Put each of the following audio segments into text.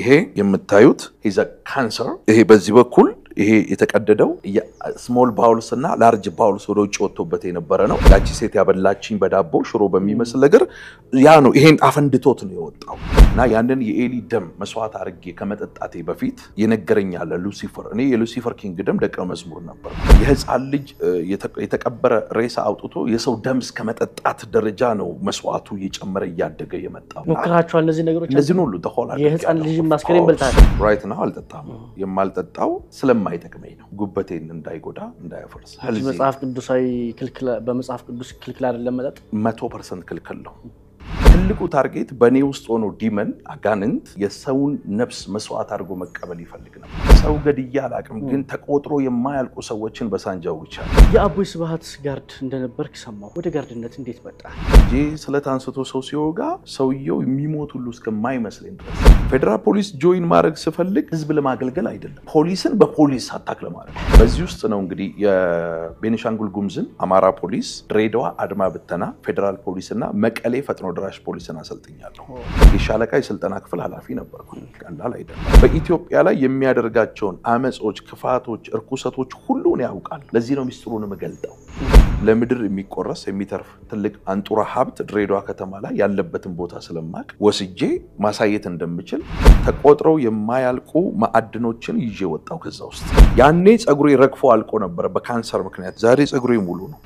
ይሄ የምታዩት ኢዝ ካንሰር። ይሄ በዚህ በኩል ይሄ የተቀደደው ስሞል ባውልስ እና ላርጅ ባውልስ ወደ ውጭ ወጥቶበት የነበረ ነው። ያቺ ሴት ያበላችኝ በዳቦ ሽሮ በሚመስል ነገር ያ ነው። ይሄን አፈንድቶት ነው የወጣው። እና ያንን የኤሊ ደም መስዋዕት አድርጌ ከመጠጣቴ በፊት የነገረኛለ ሉሲፈር። እኔ የሉሲፈር ኪንግ ደም ደቀ መዝሙር ነበር። የህፃን ልጅ የተቀበረ ሬሳ አውጥቶ የሰው ደም እስከ መጠጣት ደረጃ ነው መስዋዕቱ እየጨመረ እያደገ የመጣ ሞክራችኋል? እነዚህ ነገሮች እነዚህን ሁሉ ተኋላ የህፃን ልጅ ማስከሬን በልታል። ራይት ነው አልጠጣም። የማልጠጣው ስለማይጠቅመኝ ነው፣ ጉበቴን እንዳይጎዳ እንዳያፈርስ። መጽሐፍ ቅዱሳዊ በመጽሐፍ ቅዱስ ክልክል አይደለም መጠጥ፣ መቶ ፐርሰንት ክልክል ነው። ትልቁ ታርጌት በእኔ ውስጥ ሆኖ ዲመን አጋንንት የሰውን ነፍስ መስዋዕት አድርጎ መቀበል ይፈልግ ነው። ሰው ገድያ አላቅም፣ ግን ተቆጥሮ የማያልቁ ሰዎችን በሳንጃው ብቻ የአቦይ ስብሃት ጋርድ እንደነበርክ ሰማሁ። ወደ ጋርድነት እንዴት መጣ? እጄ ስለት አንስቶ ሰው ሲወጋ ሰውየው የሚሞት ሁሉ እስከማይመስለኝ ድረስ ፌዴራል ፖሊስ ጆይን ማድረግ ስፈልግ ህዝብ ለማገልገል አይደለም፣ ፖሊስን በፖሊስ አታክ ለማድረግ በዚህ ውስጥ ነው እንግዲህ የቤኒሻንጉል ጉምዝን፣ አማራ ፖሊስ፣ ድሬዳዋ አድማ ብተና፣ ፌዴራል ፖሊስ እና መቀሌ ፈጥኖ ድራሽ ጋሽ ፖሊስን አሰልጥኛለሁ። የሻለቃ የስልጠና ክፍል ኃላፊ ነበርኩ። ቀላል አይደለም። በኢትዮጵያ ላይ የሚያደርጋቸውን አመጾች፣ ክፋቶች፣ እርኩሰቶች ሁሉን ያውቃል። ለዚህ ነው ሚስጥሩን የምገልጠው። ለምድር የሚቆረስ የሚተርፍ ትልቅ አንጡራ ሀብት ድሬዳዋ ከተማ ላይ ያለበትን ቦታ ስለማቅ ወስጄ ማሳየት እንደምችል ተቆጥረው የማያልቁ ማዕድኖችን ይዤ ወጣው ከዛ ውስጥ። ያኔ ፀጉሬ ረግፎ አልቆ ነበረ በካንሰር ምክንያት። ዛሬ ፀጉሬ ሙሉ ነው።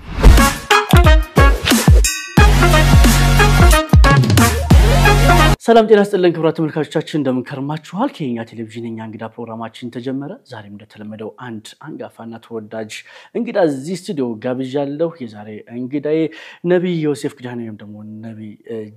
ሰላም ጤና ስጥልን ክብራት ተመልካቾቻችን እንደምንከርማችኋል። ከኛ ቴሌቪዥን የኛ እንግዳ ፕሮግራማችን ተጀመረ። ዛሬም እንደተለመደው አንድ አንጋፋና ተወዳጅ እንግዳ እዚህ ስቱዲዮ ጋብዣ ያለው የዛሬ እንግዳዬ ነቢይ ዮሴፍ ክዳን ወይም ደግሞ ነቢ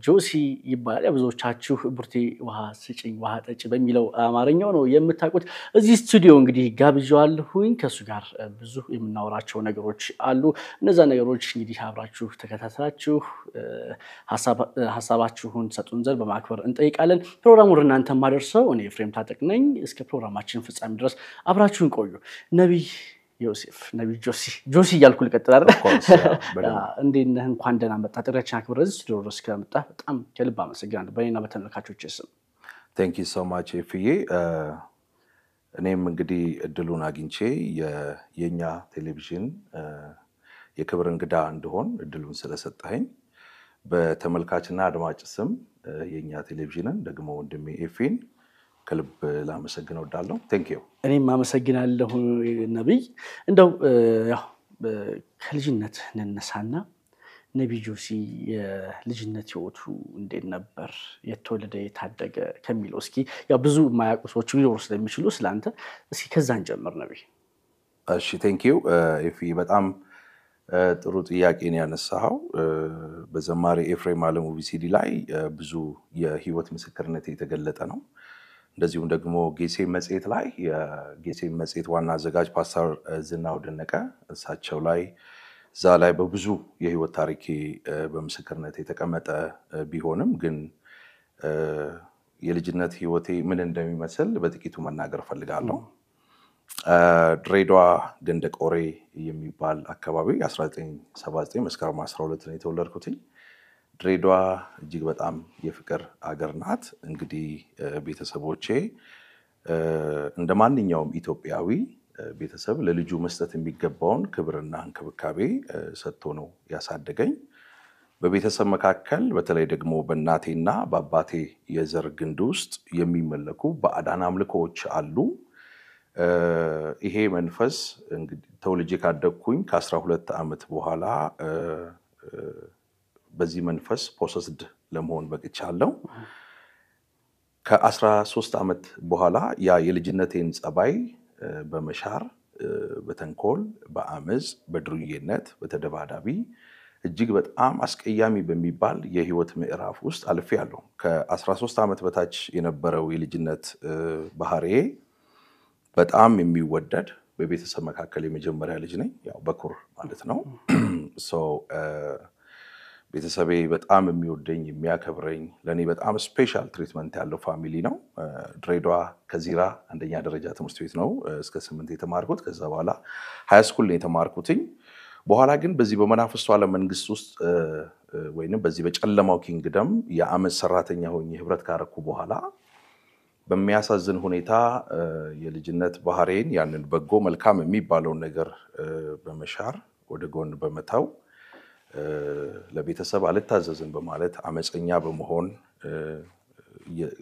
ጆሲ ይባላል። ብዙዎቻችሁ ቡርቴ ውሃ ስጭኝ ውሃ ጠጭ በሚለው አማርኛው ነው የምታውቁት። እዚህ ስቱዲዮ እንግዲህ ጋብዣዋለሁኝ። ከእሱ ጋር ብዙ የምናወራቸው ነገሮች አሉ። እነዛ ነገሮች እንግዲህ አብራችሁ ተከታተላችሁ ሀሳባችሁን ሰጡን ዘንድ በማክበር እንጠይቃለን። ፕሮግራሙ ወደ እናንተ ማደርሰው እኔ ፍሬም ታጠቅ ነኝ። እስከ ፕሮግራማችን ፍጻሜ ድረስ አብራችሁን ቆዩ። ነቢይ ዮሴፍ ነቢይ ጆሲ ጆሲ እያልኩ ልቀጥላል። እንዴት ነህ? እንኳን ደህና መጣ። ጥሪያችን አክብረህ ስቱዲዮ ድረስ ከመጣ በጣም ከልብ አመሰግናለሁ በእኔና በተመልካቾች ስም። ቴንክ ዩ ሶ ማች ፍዬ። እኔም እንግዲህ እድሉን አግኝቼ የእኛ ቴሌቪዥን የክብር እንግዳ እንደሆን እድሉን ስለሰጠኝ በተመልካችና አድማጭ ስም የእኛ ቴሌቪዥንን ደግሞ ወንድሜ ኤፌን ከልብ ላመሰግን ወዳለው ቴንክዩ። እኔም አመሰግናለሁ ነቢይ። እንደው ያው ከልጅነት እንነሳና ነቢይ ጆሲ የልጅነት ህይወቱ እንዴት ነበር? የተወለደ የታደገ ከሚለው እስኪ ያው ብዙ የማያውቁ ሰዎች ሊኖሩ ስለሚችሉ ስለአንተ እስኪ ከዛን ጀምር ነቢይ። እሺ ቴንክዩ ኤፊ በጣም ጥሩ ጥያቄን ያነሳኸው በዘማሪ ኤፍሬም አለሙ ቢሲዲ ላይ ብዙ የህይወት ምስክርነት የተገለጠ ነው። እንደዚሁም ደግሞ ጌሴ መጽሔት ላይ የጌሴ መጽሔት ዋና አዘጋጅ ፓስተር ዝናው ደነቀ እሳቸው ላይ እዛ ላይ በብዙ የህይወት ታሪኬ በምስክርነት የተቀመጠ ቢሆንም ግን የልጅነት ህይወቴ ምን እንደሚመስል በጥቂቱ መናገር ፈልጋለሁ። ገንደ ቆሬ የሚባል አካባቢ 1979 መስከረም 12 ነው የተወለድኩትኝ። ድሬዳዋ እጅግ በጣም የፍቅር አገር ናት። እንግዲህ ቤተሰቦቼ እንደ ማንኛውም ኢትዮጵያዊ ቤተሰብ ለልጁ መስጠት የሚገባውን ክብርና እንክብካቤ ሰጥቶ ነው ያሳደገኝ። በቤተሰብ መካከል በተለይ ደግሞ በእናቴና በአባቴ የዘር ግንድ ውስጥ የሚመለኩ ባዕዳን አምልኮዎች አሉ። ይሄ መንፈስ ተወልጄ ካደግኩኝ ከ12 ዓመት በኋላ በዚህ መንፈስ ፖሰስድ ለመሆን በቅቻለሁ። ከ ከ13 ዓመት በኋላ ያ የልጅነቴን ጸባይ በመሻር በተንኮል፣ በአመፅ፣ በድሩዬነት፣ በተደባዳቢ እጅግ በጣም አስቀያሚ በሚባል የህይወት ምዕራፍ ውስጥ አልፌ ያለሁ። ከ13 ዓመት በታች የነበረው የልጅነት ባህሪዬ በጣም የሚወደድ በቤተሰብ መካከል የመጀመሪያ ልጅ ነኝ፣ ያው በኩር ማለት ነው። uh, ቤተሰቤ በጣም የሚወደኝ የሚያከብረኝ፣ ለእኔ በጣም ስፔሻል ትሪትመንት ያለው ፋሚሊ ነው። uh, ድሬዳዋ ከዚራ አንደኛ ደረጃ ትምህርት ቤት ነው uh, እስከ ስምንት የተማርኩት። ከዛ በኋላ ሃይስኩል ነው የተማርኩትኝ። በኋላ ግን በዚህ በመናፍስቱ ዓለም መንግስት ውስጥ ወይም በዚህ በጨለማው ኪንግደም የአመት ሰራተኛ ሆኜ ህብረት ካረኩ በኋላ በሚያሳዝን ሁኔታ የልጅነት ባህሬን ያንን በጎ መልካም የሚባለውን ነገር በመሻር ወደ ጎን በመተው ለቤተሰብ አልታዘዝን በማለት አመፀኛ በመሆን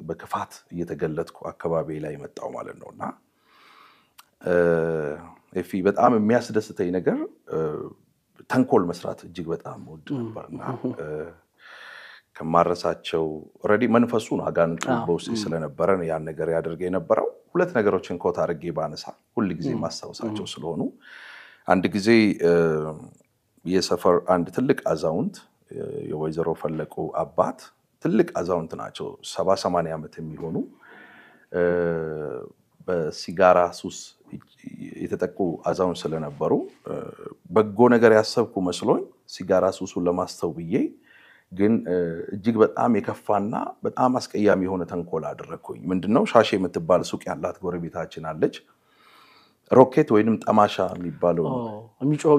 በክፋት እየተገለጥኩ አካባቢ ላይ መጣው ማለት ነው እና ኤፊ በጣም የሚያስደስተኝ ነገር ተንኮል መስራት እጅግ በጣም ውድ ነበርና ከማረሳቸው ረዲ መንፈሱ ነው አጋንንቱ ስለነበረ ያን ነገር ያደርገ የነበረው። ሁለት ነገሮችን ኮት አድርጌ ባነሳ ጊዜ ማስታወሳቸው ስለሆኑ አንድ ጊዜ የሰፈር አንድ ትልቅ አዛውንት የወይዘሮ ፈለቁ አባት ትልቅ አዛውንት ናቸው፣ ሰባ ሰማንያ ዓመት የሚሆኑ በሲጋራ ሱስ የተጠቁ አዛውንት ስለነበሩ በጎ ነገር ያሰብኩ መስሎኝ ሲጋራ ሱሱን ለማስተው ብዬ ግን እጅግ በጣም የከፋና በጣም አስቀያሚ የሆነ ተንኮል አደረግኩኝ። ምንድነው ሻሼ የምትባል ሱቅ ያላት ጎረቤታችን አለች። ሮኬት ወይንም ጠማሻ የሚባለው የሚጮኸው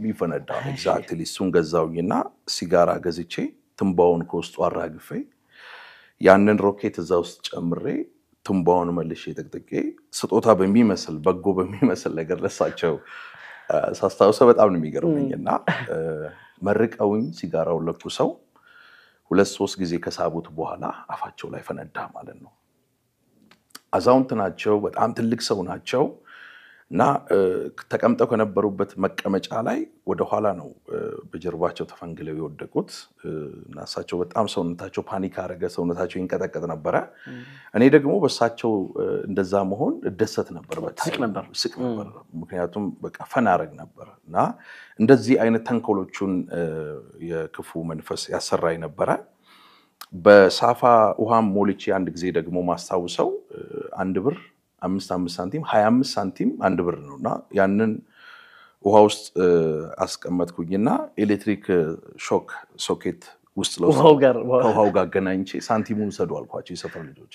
የሚፈነዳው ኤግዛክትሊ እሱን ገዛውኝና ሲጋራ ገዝቼ ትንባውን ከውስጡ አራግፌ ያንን ሮኬት እዛ ውስጥ ጨምሬ ትንባውን መልሼ ጠቅጥቄ ስጦታ በሚመስል በጎ በሚመስል ነገር ለሳቸው ሳስታውሰ በጣም ነው የሚገርመኝ እና መርቀውኝ ሲጋራውን ለኩሰው ሁለት ሶስት ጊዜ ከሳቡት በኋላ አፋቸው ላይ ፈነዳ ማለት ነው። አዛውንት ናቸው። በጣም ትልቅ ሰው ናቸው። እና ተቀምጠው ከነበሩበት መቀመጫ ላይ ወደኋላ ነው በጀርባቸው ተፈንግለው የወደቁት። እና እሳቸው በጣም ሰውነታቸው ፓኒክ አደረገ፣ ሰውነታቸው ይንቀጠቀጥ ነበረ። እኔ ደግሞ በእሳቸው እንደዛ መሆን እደሰት ነበር፣ ስቅ ነበር። ምክንያቱም በቃ ፈን አደረግ ነበር እና እንደዚህ አይነት ተንኮሎቹን የክፉ መንፈስ ያሰራኝ ነበረ። በሳፋ ውሃም ሞልቼ አንድ ጊዜ ደግሞ ማስታውሰው አንድ ብር አምስት አምስት ሳንቲም ሀያ አምስት ሳንቲም አንድ ብር ነው እና ያንን ውሃ ውስጥ አስቀመጥኩኝና ኤሌክትሪክ ሾክ ሶኬት ውስጥ ከውሃው ጋር አገናኝቼ ሳንቲሙን ውሰዱ አልኳቸው የሰፈር ልጆች።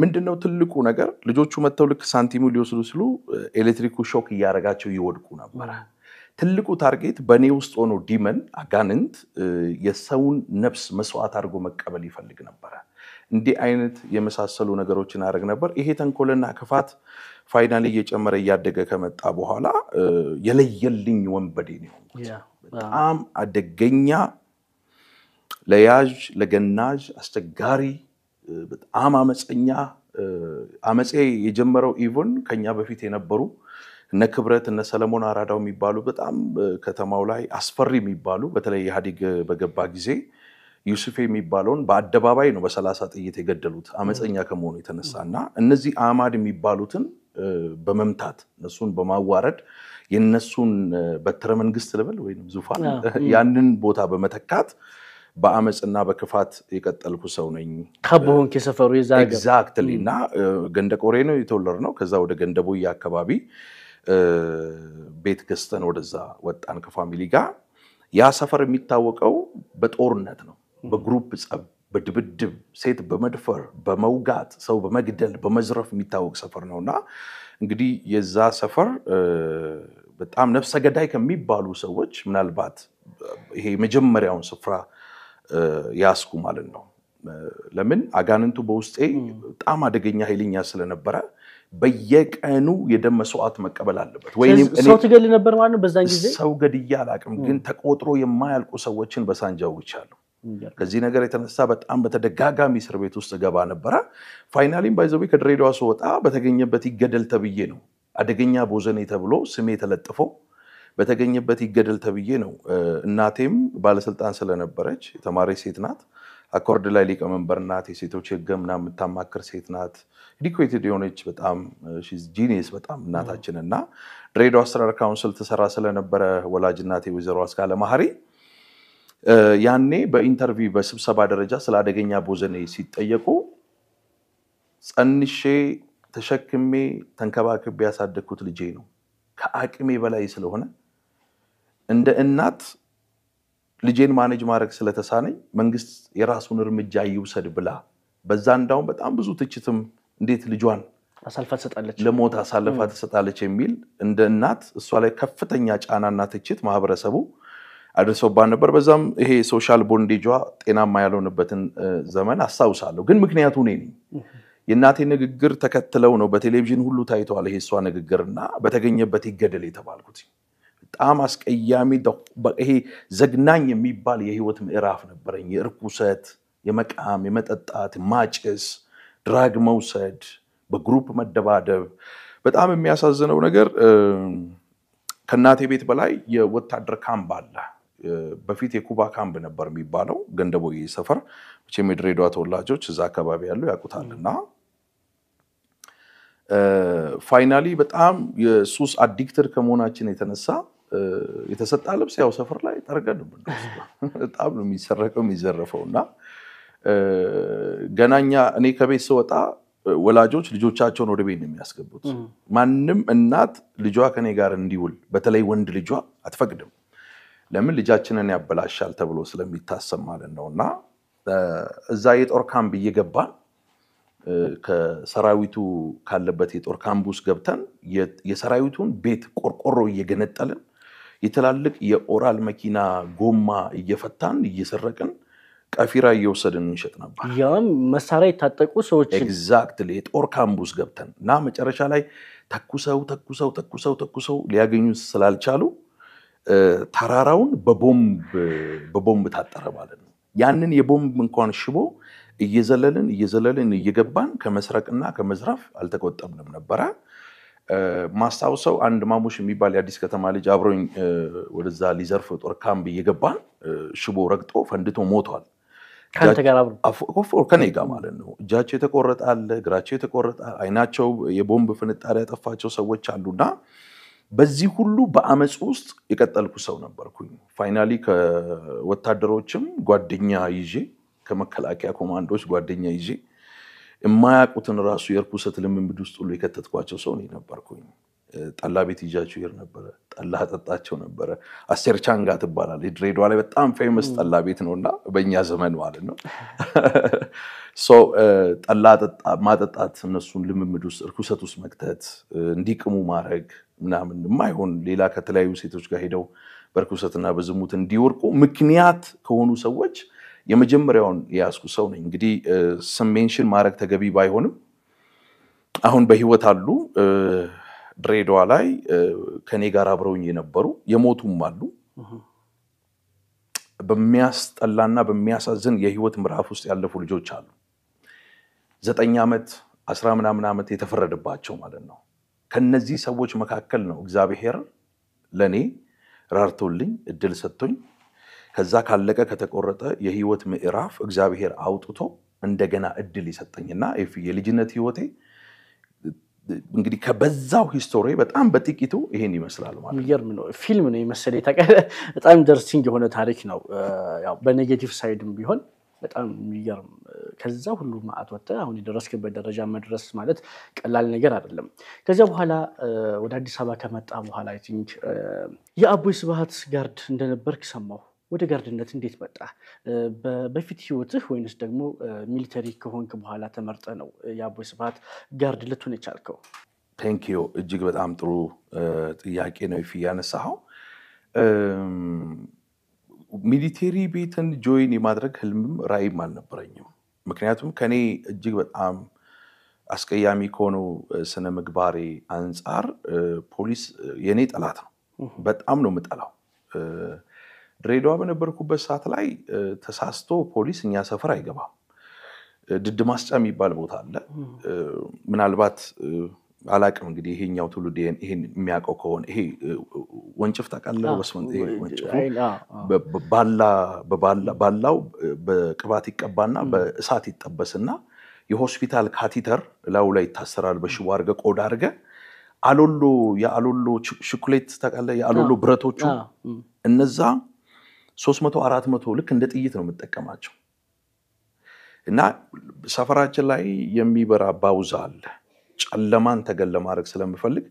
ምንድነው ትልቁ ነገር ልጆቹ መጥተው ልክ ሳንቲሙ ሊወስዱ ሲሉ ኤሌክትሪኩ ሾክ እያደረጋቸው ይወድቁ ነበረ። ትልቁ ታርጌት በእኔ ውስጥ ሆኖ ዲመን አጋንንት የሰውን ነፍስ መስዋዕት አድርጎ መቀበል ይፈልግ ነበረ። እንዲህ አይነት የመሳሰሉ ነገሮችን አደረግ ነበር። ይሄ ተንኮልና ክፋት ፋይናል እየጨመረ እያደገ ከመጣ በኋላ የለየልኝ ወንበዴ ነው። በጣም አደገኛ፣ ለያዥ ለገናዥ፣ አስቸጋሪ፣ በጣም አመፀኛ። አመፄ የጀመረው ኢቭን ከኛ በፊት የነበሩ እነ ክብረት እነ ሰለሞን አራዳው የሚባሉ በጣም ከተማው ላይ አስፈሪ የሚባሉ በተለይ ኢህአዴግ በገባ ጊዜ ዩሱፍ የሚባለውን በአደባባይ ነው በሰላሳ ጥይት የገደሉት አመፀኛ ከመሆኑ የተነሳ እና እነዚህ አማድ የሚባሉትን በመምታት እነሱን በማዋረድ የነሱን በትረ መንግስት ልበል ወይም ዙፋን ያንን ቦታ በመተካት በአመፅና በክፋት የቀጠልኩ ሰው ነኝ። ከቦሆን የሰፈሩ ኤግዛክትሊ እና ገንደ ቆሬ ነው የተወለድ ነው። ከዛ ወደ ገንደ ቦዬ አካባቢ ቤት ገዝተን ወደዛ ወጣን ከፋሚሊ ጋር። ያ ሰፈር የሚታወቀው በጦርነት ነው። በግሩፕ ጸብ፣ በድብድብ፣ ሴት በመድፈር፣ በመውጋት፣ ሰው በመግደል፣ በመዝረፍ የሚታወቅ ሰፈር ነው እና እንግዲህ የዛ ሰፈር በጣም ነፍሰ ገዳይ ከሚባሉ ሰዎች ምናልባት ይሄ የመጀመሪያውን ስፍራ ያስኩ ማለት ነው። ለምን አጋንንቱ በውስጤ በጣም አደገኛ ኃይለኛ ስለነበረ በየቀኑ የደም መስዋዕት መቀበል አለበት። ሰው ትገል ነበር ማለት ነው። በዛን ጊዜ ሰው ገድዬ አላውቅም፣ ግን ተቆጥሮ የማያልቁ ሰዎችን በሳንጃ ውቻለሁ። ከዚህ ነገር የተነሳ በጣም በተደጋጋሚ እስር ቤት ውስጥ ገባ ነበረ። ፋይናሊም ባይዘዌ ከድሬዳዋ ስወጣ በተገኘበት ይገደል ተብዬ ነው አደገኛ ቦዘኔ ተብሎ ስሜ ተለጥፎ በተገኘበት ይገደል ተብዬ ነው። እናቴም ባለስልጣን ስለነበረች የተማሪ ሴት ናት። አኮርድ ላይ ሊቀመንበር ናት። የሴቶች ህግ ምናምን የምታማክር ሴት ናት። ኢዲኩዌትድ የሆነች በጣም ጂኒየስ በጣም እናታችን እና ድሬዳዋ አስተዳደር ካውንስል ትሰራ ስለነበረ ወላጅ እናቴ ወይዘሮ አስካለ ማህሪ ያኔ በኢንተርቪው በስብሰባ ደረጃ ስለ አደገኛ ቦዘኔ ሲጠየቁ ጸንሼ ተሸክሜ ተንከባክቤ ያሳደግኩት ልጄ ነው። ከአቅሜ በላይ ስለሆነ እንደ እናት ልጄን ማኔጅ ማድረግ ስለተሳነኝ መንግስት የራሱን እርምጃ ይውሰድ ብላ በዛ እንዳውም በጣም ብዙ ትችትም እንዴት ልጇን አሳልፋ ትሰጣለች፣ ለሞት አሳልፋ ትሰጣለች የሚል እንደ እናት እሷ ላይ ከፍተኛ ጫናና ትችት ማህበረሰቡ አድርሰውባት ነበር። በዛም ይሄ ሶሻል ቦንዴጇ ጤናማ ያልሆነበትን ዘመን አስታውሳለሁ። ግን ምክንያቱ እኔ ነኝ። የእናቴ ንግግር ተከትለው ነው በቴሌቪዥን ሁሉ ታይተዋል። ይሄ እሷ ንግግርና በተገኘበት ይገደል የተባልኩት በጣም አስቀያሚ ይሄ ዘግናኝ የሚባል የህይወት ምዕራፍ ነበረኝ። የእርኩሰት፣ የመቃም፣ የመጠጣት፣ ማጭስ፣ ድራግ መውሰድ፣ በግሩፕ መደባደብ። በጣም የሚያሳዝነው ነገር ከእናቴ ቤት በላይ የወታደር ካምፕ አለ። በፊት የኩባ ካምብ ነበር የሚባለው ገንደቦዬ ሰፈር። መቼም የድሬዳዋ ተወላጆች እዛ አካባቢ ያሉ ያውቁታል። እና ፋይናሊ በጣም የሱስ አዲክትድ ከመሆናችን የተነሳ የተሰጣ ልብስ ያው ሰፈር ላይ ጠርገን በጣም የሚሰረቀው የሚዘረፈው። እና ገናኛ እኔ ከቤት ስወጣ ወላጆች ልጆቻቸውን ወደ ቤት ነው የሚያስገቡት። ማንም እናት ልጇ ከኔ ጋር እንዲውል በተለይ ወንድ ልጇ አትፈቅድም። ለምን ልጃችንን ያበላሻል ተብሎ ስለሚታሰብ ማለት ነው። እና እዛ የጦር ካምብ እየገባን ከሰራዊቱ ካለበት የጦር ካምብ ውስጥ ገብተን የሰራዊቱን ቤት ቆርቆሮ እየገነጠልን የትላልቅ የኦራል መኪና ጎማ እየፈታን እየሰረቅን ቀፊራ እየወሰድን እንሸጥ ነበር። ያም መሳሪያ የታጠቁ ሰዎች ኤግዛክትሊ የጦር ካምፕ ውስጥ ገብተን እና መጨረሻ ላይ ተኩሰው ተኩሰው ተኩሰው ተኩሰው ሊያገኙ ስላልቻሉ ተራራውን በቦምብ ታጠረ ማለት ነው። ያንን የቦምብ እንኳን ሽቦ እየዘለልን እየዘለልን እየገባን ከመስረቅና ከመዝራፍ አልተቆጠብንም ነበረ። ማስታውሰው አንድ ማሙሽ የሚባል የአዲስ ከተማ ልጅ አብሮኝ ወደዛ ሊዘርፍ ጦር ካምብ እየገባን ሽቦ ረግጦ ፈንድቶ ሞቷል። ከኔ ጋር ማለት ነው። እጃቸው የተቆረጠ አለ፣ እግራቸው የተቆረጠ አይናቸው የቦምብ ፍንጣሪ ያጠፋቸው ሰዎች አሉና በዚህ ሁሉ በአመፅ ውስጥ የቀጠልኩ ሰው ነበርኩኝ። ፋይናሊ ከወታደሮችም ጓደኛ ይዤ ከመከላከያ ኮማንዶች ጓደኛ ይዤ የማያውቁትን ራሱ የርኩሰት ልምምድ ውስጥ ሁሉ የከተትኳቸው ሰው ነበርኩኝ። ጠላ ቤት ይዣቸው ይር ነበረ። ጠላ ጠጣቸው ነበረ። አስቴር ቻንጋ ትባላለች። ድሬዳዋ ላይ በጣም ፌመስ ጠላ ቤት ነው እና በእኛ ዘመን ማለት ነው ጠላ ማጠጣት፣ እነሱን ልምምድ ውስጥ እርኩሰት ውስጥ መክተት፣ እንዲቅሙ ማድረግ ምናምን የማይሆን ሌላ ከተለያዩ ሴቶች ጋር ሄደው በእርኩሰትና በዝሙት እንዲወርቁ ምክንያት ከሆኑ ሰዎች የመጀመሪያውን የያዝኩ ሰው ነኝ። እንግዲህ ስም ሜንሽን ማድረግ ተገቢ ባይሆንም አሁን በህይወት አሉ። ድሬዳዋ ላይ ከኔ ጋር አብረውኝ የነበሩ የሞቱም አሉ። በሚያስጠላና በሚያሳዝን የህይወት ምዕራፍ ውስጥ ያለፉ ልጆች አሉ። ዘጠኝ ዓመት አስራ ምናምን ዓመት የተፈረደባቸው ማለት ነው። ከነዚህ ሰዎች መካከል ነው እግዚአብሔር ለእኔ ራርቶልኝ እድል ሰጥቶኝ ከዛ ካለቀ ከተቆረጠ የህይወት ምዕራፍ እግዚአብሔር አውጥቶ እንደገና እድል ይሰጠኝና የልጅነት ህይወቴ እንግዲህ ከበዛው ሂስቶሪ በጣም በጥቂቱ ይሄን ይመስላል ማለት የሚገርም ነው። ፊልም ነው የመሰለ በጣም ደርሲንግ የሆነ ታሪክ ነው። በኔጌቲቭ ሳይድም ቢሆን በጣም የሚገርም ከዛ ሁሉ ማዕት ወጥተ አሁን የደረስክበት ደረጃ መድረስ ማለት ቀላል ነገር አይደለም። ከዚያ በኋላ ወደ አዲስ አበባ ከመጣ በኋላ አይ ቲንክ የአቦይ ስብሃት ጋርድ እንደነበርክ ሰማሁ። ወደ ጋርድነት እንዴት መጣ? በፊት ህይወትህ ወይንስ ደግሞ ሚሊተሪ ከሆንክ በኋላ ተመርጠ ነው የአቦይ ስፋት ጋርድ ልትሆን የቻልከው? ቴንኪዩ እጅግ በጣም ጥሩ ጥያቄ ነው ይፍ ያነሳኸው። ሚሊቴሪ ቤትን ጆይን የማድረግ ህልምም ራይም አልነበረኝም። ምክንያቱም ከኔ እጅግ በጣም አስቀያሚ ከሆነው ስነ ምግባሬ አንጻር ፖሊስ የእኔ ጠላት ነው። በጣም ነው የምጠላው። ድሬዳዋ በነበርኩበት ሰዓት ላይ ተሳስቶ ፖሊስ እኛ ሰፈር አይገባም። ድድ ማስጫ የሚባል ቦታ አለ። ምናልባት አላቅም እንግዲህ ይሄኛው ትውልድ ይሄን የሚያውቀው ከሆነ ይሄ ወንጭፍ ታውቃለህ? ባላው በቅባት ይቀባና በእሳት ይጠበስና የሆስፒታል ካቲተር ላዩ ላይ ይታሰራል። በሽቦ አድርገህ ቆዳ አድርገህ አሎሎ የአሎሎ ሽኩሌት ታውቃለህ? የአሎሎ ብረቶቹ እነዛ ሶስት መቶ አራት መቶ ልክ እንደ ጥይት ነው የምጠቀማቸው እና ሰፈራችን ላይ የሚበራ ባውዛ አለ። ጨለማን ተገን ለማድረግ ስለምፈልግ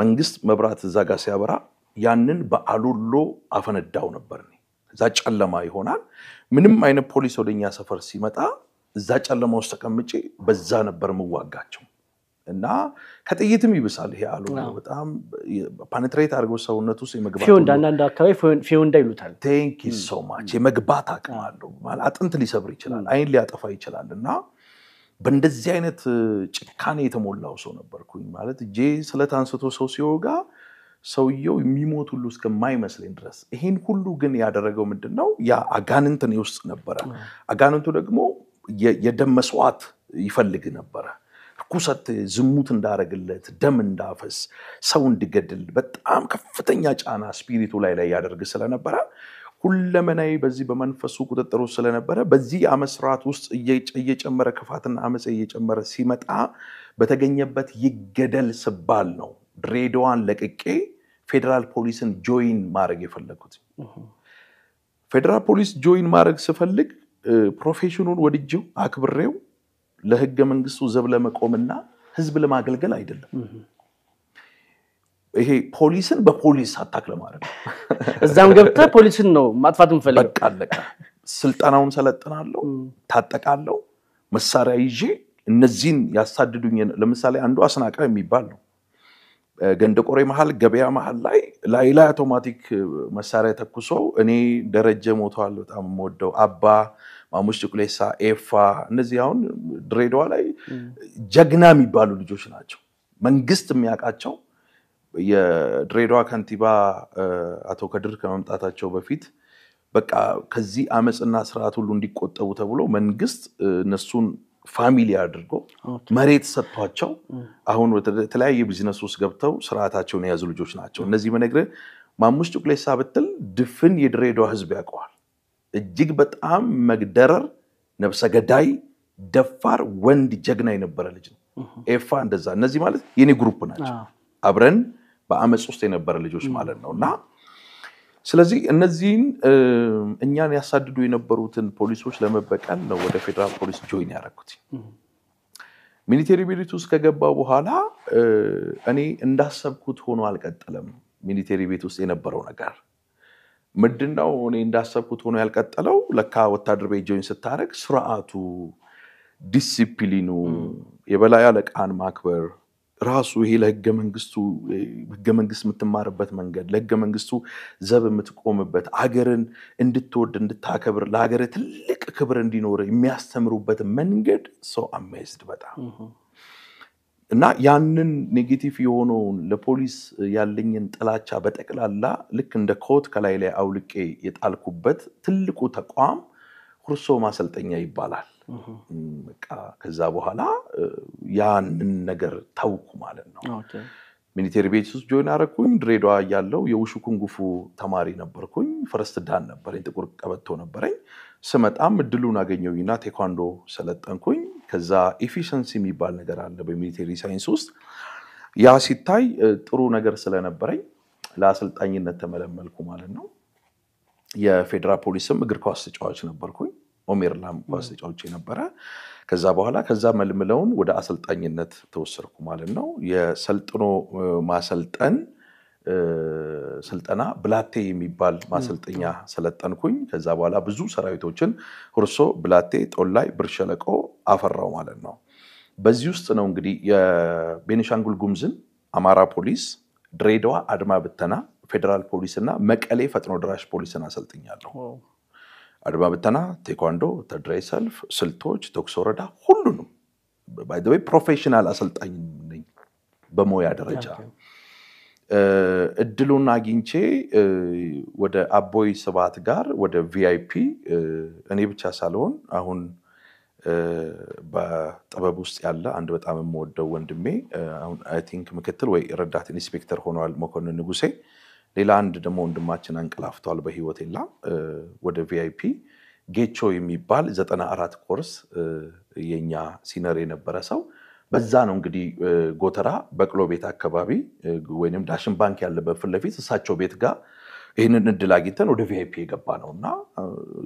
መንግስት መብራት እዛ ጋር ሲያበራ ያንን በአሉሎ አፈነዳው ነበር። እዛ ጨለማ ይሆናል። ምንም አይነት ፖሊስ ወደኛ ሰፈር ሲመጣ እዛ ጨለማ ውስጥ ተቀምጬ በዛ ነበር የምዋጋቸው። እና ከጥይትም ይብሳል። ይሄ አሉ በጣም ፓኔትሬት አድርገው ሰውነት ውስጥ የመግባት አንዳንድ አካባቢ ፊዮንዳ ይሉታል። ቴንክ ሶ ማች የመግባት አቅም አለው። አጥንት ሊሰብር ይችላል፣ አይን ሊያጠፋ ይችላል። እና በእንደዚህ አይነት ጭካኔ የተሞላው ሰው ነበርኩኝ። ማለት እጄ ስለት አንስቶ ሰው ሲወጋ ሰውየው የሚሞት ሁሉ እስከማይመስለኝ ድረስ። ይሄን ሁሉ ግን ያደረገው ምንድን ነው? ያ አጋንንትን ውስጥ ነበረ። አጋንንቱ ደግሞ የደም መስዋዕት ይፈልግ ነበረ ርኩሰት ዝሙት እንዳረግለት ደም እንዳፈስ ሰው እንዲገድል በጣም ከፍተኛ ጫና ስፒሪቱ ላይ ላይ ያደርግ ስለነበረ ሁለመናዊ በዚህ በመንፈሱ ቁጥጥሩ ስለነበረ በዚህ አመስራት ውስጥ እየጨመረ ክፋትና አመፅ እየጨመረ ሲመጣ በተገኘበት ይገደል ስባል ነው ድሬዳዋን ለቅቄ ፌዴራል ፖሊስን ጆይን ማድረግ የፈለግኩት። ፌዴራል ፖሊስ ጆይን ማድረግ ስፈልግ ፕሮፌሽኑን ወድጄው አክብሬው ለህገ መንግስቱ ዘብ ለመቆምና ህዝብ ለማገልገል አይደለም። ይሄ ፖሊስን በፖሊስ አታክ ለማድረግ እዛም ገብተ ፖሊስን ነው ማጥፋት የምፈልገው። በቃ አለቀ። ስልጠናውን ሰለጥናለሁ፣ ታጠቃለሁ፣ መሳሪያ ይዤ እነዚህን ያሳድዱኝ። ለምሳሌ አንዱ አስናቀ የሚባል ነው። ገንደቆሬ መሀል ገበያ መሀል ላይ ላይ ላይ አውቶማቲክ መሳሪያ ተኩሶ እኔ ደረጀ ሞተዋል፣ በጣም የምወደው አባ ማሙሽ ጭቁሌሳ፣ ኤፋ እነዚህ አሁን ድሬዳዋ ላይ ጀግና የሚባሉ ልጆች ናቸው። መንግስት የሚያውቃቸው የድሬዳዋ ከንቲባ አቶ ከድር ከመምጣታቸው በፊት በቃ ከዚህ አመፅና ስርዓት ሁሉ እንዲቆጠቡ ተብሎ መንግስት እነሱን ፋሚሊ አድርጎ መሬት ሰጥቷቸው አሁን የተለያየ ቢዝነስ ውስጥ ገብተው ስርዓታቸውን የያዙ ልጆች ናቸው። እነዚህ መነግርህ ማሙሽ ጭቁሌሳ ብትል ድፍን የድሬዳዋ ህዝብ ያውቀዋል። እጅግ በጣም መግደረር፣ ነብሰ ገዳይ፣ ደፋር፣ ወንድ ጀግና የነበረ ልጅ ነው። ኤፋ እንደዛ። እነዚህ ማለት የኔ ግሩፕ ናቸው። አብረን በአመፅ ውስጥ የነበረ ልጆች ማለት ነው እና ስለዚህ እነዚህን እኛን ያሳድዱ የነበሩትን ፖሊሶች ለመበቀል ነው ወደ ፌዴራል ፖሊስ ጆይን ያደረኩት። ሚኒቴሪ ቤት ውስጥ ከገባ በኋላ እኔ እንዳሰብኩት ሆኖ አልቀጠለም። ሚኒቴሪ ቤት ውስጥ የነበረው ነገር ምድነው እኔ እንዳሰብኩት ሆኖ ያልቀጠለው ለካ ወታደር ቤጆኝ ስታደረግ ስርዓቱ፣ ዲሲፕሊኑ፣ የበላይ አለቃን ማክበር ራሱ ይሄ ለህገ መንግስቱ ህገ መንግስት የምትማርበት መንገድ ለህገ መንግስቱ ዘብ የምትቆምበት አገርን እንድትወድ እንድታከብር ለሀገር ትልቅ ክብር እንዲኖር የሚያስተምሩበት መንገድ ሰው አሜዝድ በጣም እና ያንን ኔጌቲቭ የሆነውን ለፖሊስ ያለኝን ጥላቻ በጠቅላላ ልክ እንደ ኮት ከላይ ላይ አውልቄ የጣልኩበት ትልቁ ተቋም ሁርሶ ማሰልጠኛ ይባላል። ከዛ በኋላ ያንን ነገር ተውኩ ማለት ነው። ሚሊቴሪ ቤት ውስጥ ጆይን አደረኩኝ። ድሬዳዋ እያለሁ የውሹ ኩንጉፉ ተማሪ ነበርኩኝ። ፈረስት ዳን ነበረኝ፣ ጥቁር ቀበቶ ነበረኝ። ስመጣም እድሉን አገኘሁኝና ቴኳንዶ ሰለጠንኩኝ። ከዛ ኤፊሽንሲ የሚባል ነገር አለ በሚሊተሪ ሳይንስ ውስጥ። ያ ሲታይ ጥሩ ነገር ስለነበረኝ ለአሰልጣኝነት ተመለመልኩ ማለት ነው። የፌዴራል ፖሊስም እግር ኳስ ተጫዋች ነበርኩኝ። ኦሜርላም ኳስ ተጫዋች ነበረ። ከዛ በኋላ ከዛ መልምለውን ወደ አሰልጣኝነት ተወሰድኩ ማለት ነው። የሰልጥኖ ማሰልጠን ስልጠና ብላቴ የሚባል ማሰልጠኛ ሰለጠንኩኝ። ከዛ በኋላ ብዙ ሰራዊቶችን ሁርሶ፣ ብላቴ፣ ጦላይ፣ ብር ሸለቆ አፈራው ማለት ነው። በዚህ ውስጥ ነው እንግዲህ የቤኒሻንጉል ጉምዝን አማራ ፖሊስ፣ ድሬዳዋ አድማ ብተና፣ ፌዴራል ፖሊስ እና መቀሌ ፈጥኖ ድራሽ ፖሊስን አሰልጥኛለሁ። አድማ ብተና፣ ቴኳንዶ፣ ወታደራዊ ሰልፍ፣ ስልቶች፣ ተኩስ ወረዳ፣ ሁሉንም ባይ ፕሮፌሽናል አሰልጣኝ ነኝ በሞያ ደረጃ እድሉን አግኝቼ ወደ አቦይ ስባት ጋር ወደ ቪአይፒ እኔ ብቻ ሳልሆን አሁን በጥበብ ውስጥ ያለ አንድ በጣም የምወደው ወንድሜ አሁን አይ ቲንክ ምክትል ወይ ረዳት ኢንስፔክተር ሆነዋል መኮንን ንጉሴ። ሌላ አንድ ደግሞ ወንድማችን አንቀላፍቷል በህይወት የለም። ወደ ቪአይፒ ጌቾ የሚባል ዘጠና አራት ኮርስ የኛ ሲነር የነበረ ሰው በዛ ነው እንግዲህ ጎተራ በቅሎ ቤት አካባቢ ወይም ዳሽን ባንክ ያለበት ፊት ለፊት እሳቸው ቤት ጋር ይህንን እድል አግኝተን ወደ ቪአይፒ የገባ ነው እና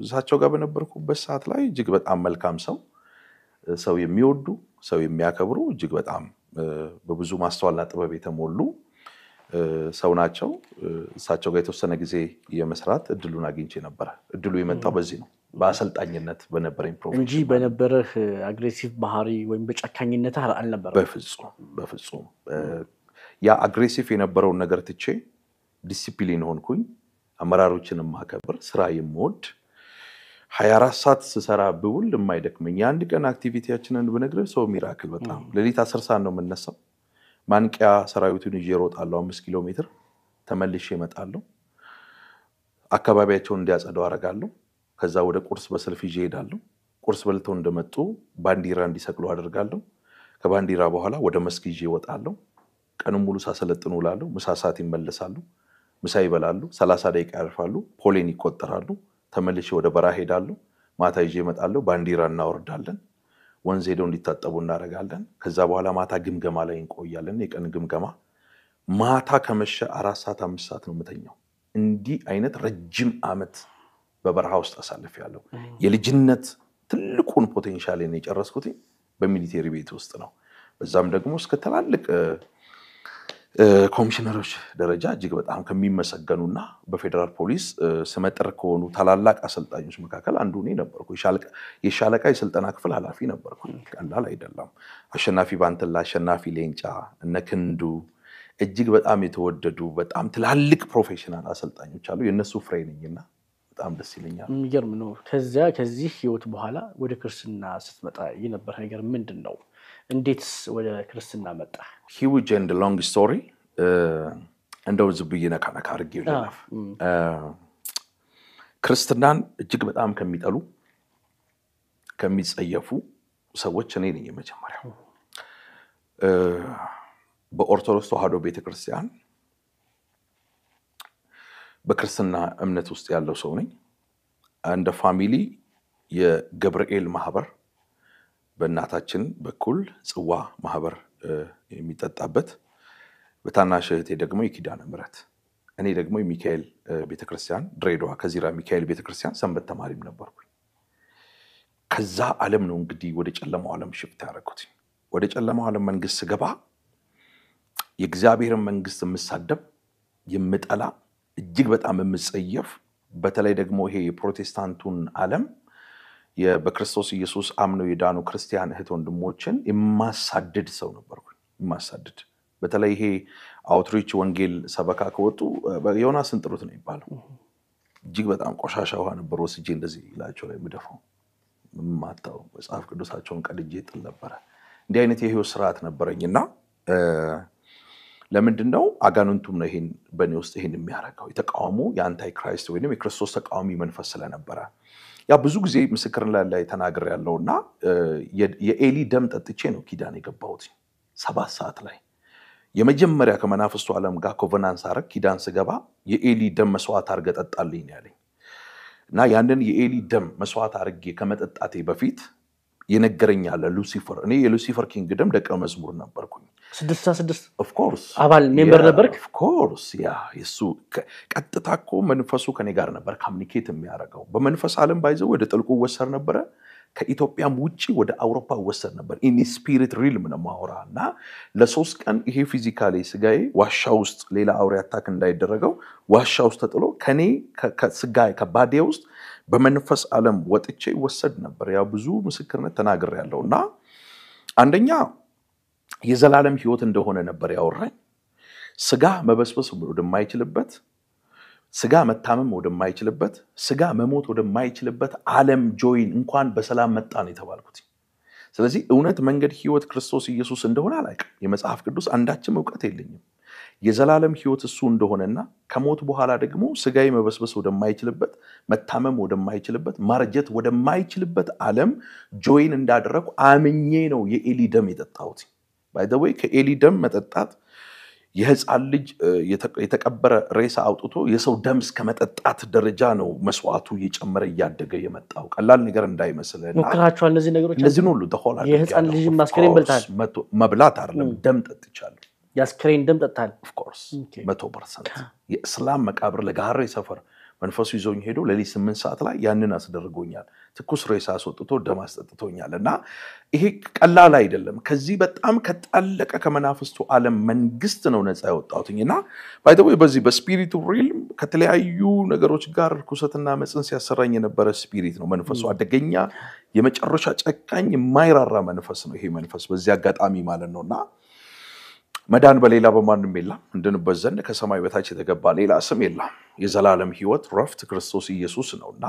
እሳቸው ጋር በነበርኩበት ሰዓት ላይ እጅግ በጣም መልካም ሰው፣ ሰው የሚወዱ ሰው የሚያከብሩ እጅግ በጣም በብዙ ማስተዋልና ጥበብ የተሞሉ ሰው ናቸው። እሳቸው ጋር የተወሰነ ጊዜ የመስራት እድሉን አግኝቼ ነበረ። እድሉ የመጣው በዚህ ነው። በአሰልጣኝነት በነበረኝ እንጂ በነበረህ አግሬሲቭ ባህሪ ወይም በጨካኝነት አልነበረ። በፍጹም በፍጹም። ያ አግሬሲቭ የነበረውን ነገር ትቼ ዲሲፕሊን ሆንኩኝ። አመራሮችን የማከብር ስራ የምወድ አራት ሰዓት ስሰራ ብውል የማይደክመኝ የአንድ ቀን አክቲቪቲያችንን ብነግርህ ሰው ሚራክል በጣም ሌሊት አስር ሰዓት ነው የምነሳው። ማንቂያ ሰራዊቱን ይዤ እሮጣለሁ አምስት ኪሎ ሜትር ተመልሼ እመጣለሁ። አካባቢያቸውን እንዲያጸደው አደርጋለሁ። ከዛ ወደ ቁርስ በሰልፍ ይዤ እሄዳለሁ። ቁርስ በልተው እንደመጡ ባንዲራ እንዲሰቅሉ አደርጋለሁ። ከባንዲራ በኋላ ወደ መስክ ይዤ እወጣለሁ። ቀንም ሙሉ ሳሰለጥኑ እውላለሁ። ምሳ ሰዓት ይመለሳሉ። ምሳ ይበላሉ። ሰላሳ ደቂቃ ያርፋሉ። ፖሌን ይቆጠራሉ። ተመልሼ ወደ በረሃ ሄዳሉ ማታ ይዤ እመጣለሁ። ባንዲራ እናወርዳለን። ወንዝ ሄደው እንዲታጠቡ እናደርጋለን። ከዛ በኋላ ማታ ግምገማ ላይ እንቆያለን። የቀን ግምገማ ማታ ከመሸ አራት ሰዓት አምስት ሰዓት ነው የምተኛው። እንዲህ አይነት ረጅም አመት። በበረሃ ውስጥ አሳልፍ ያለው የልጅነት ትልቁን ፖቴንሻል የጨረስኩት በሚሊቴሪ ቤት ውስጥ ነው። በዛም ደግሞ እስከ ትላልቅ ኮሚሽነሮች ደረጃ እጅግ በጣም ከሚመሰገኑና በፌዴራል ፖሊስ ስመጥር ከሆኑ ታላላቅ አሰልጣኞች መካከል አንዱ እኔ ነበርኩ። የሻለቃ የስልጠና ክፍል ኃላፊ ነበርኩ። ቀላል አይደለም። አሸናፊ ባንትላ፣ አሸናፊ ሌንጫ፣ እነ ክንዱ እጅግ በጣም የተወደዱ በጣም ትላልቅ ፕሮፌሽናል አሰልጣኞች አሉ። የእነሱ ፍሬ ነኝና በጣም ደስ ይለኛል። የሚገርም ነው። ከዚያ ከዚህ ህይወት በኋላ ወደ ክርስትና ስትመጣ የነበር ነገር ምንድን ነው? እንዴትስ ወደ ክርስትና መጣ? ሂውጅ ኤንድ ሎንግ ስቶሪ እንደው ዝብ ነካ ነካ ክርስትናን እጅግ በጣም ከሚጠሉ ከሚጸየፉ ሰዎች እኔ ነኝ የመጀመሪያው። በኦርቶዶክስ ተዋህዶ ቤተክርስቲያን በክርስትና እምነት ውስጥ ያለው ሰው ነኝ። እንደ ፋሚሊ የገብርኤል ማህበር በእናታችን በኩል ጽዋ ማህበር የሚጠጣበት፣ በታናሽ እህቴ ደግሞ የኪዳነ ምሕረት እኔ ደግሞ የሚካኤል ቤተክርስቲያን ድሬዳዋ ከዚራ ሚካኤል ቤተክርስቲያን ሰንበት ተማሪም ነበርኩኝ። ከዛ ዓለም ነው እንግዲህ ወደ ጨለማው ዓለም ሽፍት ያደረኩት። ወደ ጨለማው ዓለም መንግስት ስገባ የእግዚአብሔርን መንግስት የምሳደብ የምጠላ እጅግ በጣም የምጸየፍ በተለይ ደግሞ ይሄ የፕሮቴስታንቱን ዓለም በክርስቶስ ኢየሱስ አምነው የዳኑ ክርስቲያን እህት ወንድሞችን የማሳድድ ሰው ነበርኩኝ። የማሳድድ በተለይ ይሄ አውትሪች ወንጌል ሰበካ ከወጡ ዮናስን ጥሩት ነው የሚባለው። እጅግ በጣም ቆሻሻ ውሃ ነበር ወስጄ እንደዚህ ላቸው ላይ የምደፋው የማታው መጽሐፍ ቅዱሳቸውን ቀድጄ ጥል ነበረ። እንዲህ አይነት የህይወት ስርዓት ነበረኝና ለምንድን ነው አጋንንቱም ነው ይሄን በእኔ ውስጥ ይሄን የሚያደርገው የተቃውሞ የአንታይ ክራይስት ወይም የክርስቶስ ተቃዋሚ መንፈስ ስለነበረ ያ ብዙ ጊዜ ምስክር ላይ ተናግር ያለው እና የኤሊ ደም ጠጥቼ ነው ኪዳን የገባሁት ሰባት ሰዓት ላይ የመጀመሪያ ከመናፍስቱ ዓለም ጋር ኮቨናንስ አረግ ኪዳን ስገባ የኤሊ ደም መስዋዕት አርገ ጠጣልኝ ያለኝ እና ያንን የኤሊ ደም መስዋዕት አርጌ ከመጠጣቴ በፊት የነገረኛለ ሉሲፈር እኔ የሉሲፈር ደም ደቀ መዝሙር ነበርኩኝ ስድስት ስድስት ኦፍኮርስ አባል ሜምበር ነበርክ? ኦፍኮርስ ያ የሱ ቀጥታ ኮ መንፈሱ ከኔ ጋር ነበር ካምኒኬት የሚያደረገው በመንፈስ አለም ባይዘው ወደ ጥልቁ ወሰድ ነበረ። ከኢትዮጵያም ውጭ ወደ አውሮፓ ወሰድ ነበር። ኢን ስፒሪት ሪልም ነው ማውራ እና ለሶስት ቀን ይሄ ፊዚካሌ ስጋዬ ዋሻ ውስጥ ሌላ አውሬ አታክ እንዳይደረገው ዋሻ ውስጥ ተጥሎ ከኔ ስጋዬ ከባዴ ውስጥ በመንፈስ አለም ወጥቼ ይወሰድ ነበር። ያው ብዙ ምስክርነት ተናግር ያለው እና አንደኛ የዘላለም ህይወት እንደሆነ ነበር ያወራኝ። ስጋ መበስበስ ወደማይችልበት፣ ስጋ መታመም ወደማይችልበት፣ ስጋ መሞት ወደማይችልበት ዓለም ጆይን እንኳን በሰላም መጣ ነው የተባልኩት። ስለዚህ እውነት፣ መንገድ፣ ህይወት ክርስቶስ ኢየሱስ እንደሆነ አላውቅም። የመጽሐፍ ቅዱስ አንዳችም እውቀት የለኝም። የዘላለም ህይወት እሱ እንደሆነና ከሞት በኋላ ደግሞ ስጋዊ መበስበስ ወደማይችልበት፣ መታመም ወደማይችልበት፣ ማርጀት ወደማይችልበት ዓለም ጆይን እንዳደረግኩ አምኜ ነው የኤሊ ደም የጠጣሁት። ባይደወይ ከኤሊ ደም መጠጣት የህፃን ልጅ የተቀበረ ሬሳ አውጥቶ የሰው ደም እስከ መጠጣት ደረጃ ነው መስዋዕቱ እየጨመረ እያደገ የመጣው። ቀላል ነገር እንዳይመስል ሞክራችኋል። እነዚህ ነገሮች እነዚህን ሁሉ ተሆላ የህፃን ልጅ አስከሬን በልታል። መብላት አይደለም ደም ጠጥቻለሁ። የአስከሬን ደም ጠጥታል። ኦፍኮርስ መቶ ፐርሰንት የእስላም መቃብር ለጋሬ ሰፈር መንፈሱ ይዞኝ ሄዶ ለሌት ስምንት ሰዓት ላይ ያንን አስደርጎኛል። ትኩስ ሬሳ አስወጥቶ ደም አስጠጥቶኛል። እና ይሄ ቀላል አይደለም። ከዚህ በጣም ከጣለቀ ከመናፍስቱ ዓለም መንግስት ነው ነፃ ያወጣሁትኝ እና ባይተወይ በዚህ በስፒሪቱ ሪልም ከተለያዩ ነገሮች ጋር ርኩሰትና መፅን ሲያሰራኝ የነበረ ስፒሪት ነው መንፈሱ። አደገኛ የመጨረሻ ጨካኝ የማይራራ መንፈስ ነው ይሄ መንፈስ በዚህ አጋጣሚ ማለት ነው እና መዳን በሌላ በማንም የለም፣ እንድንበት ዘንድ ከሰማይ በታች የተገባ ሌላ ስም የለም። የዘላለም ሕይወት ረፍት ክርስቶስ ኢየሱስ ነውና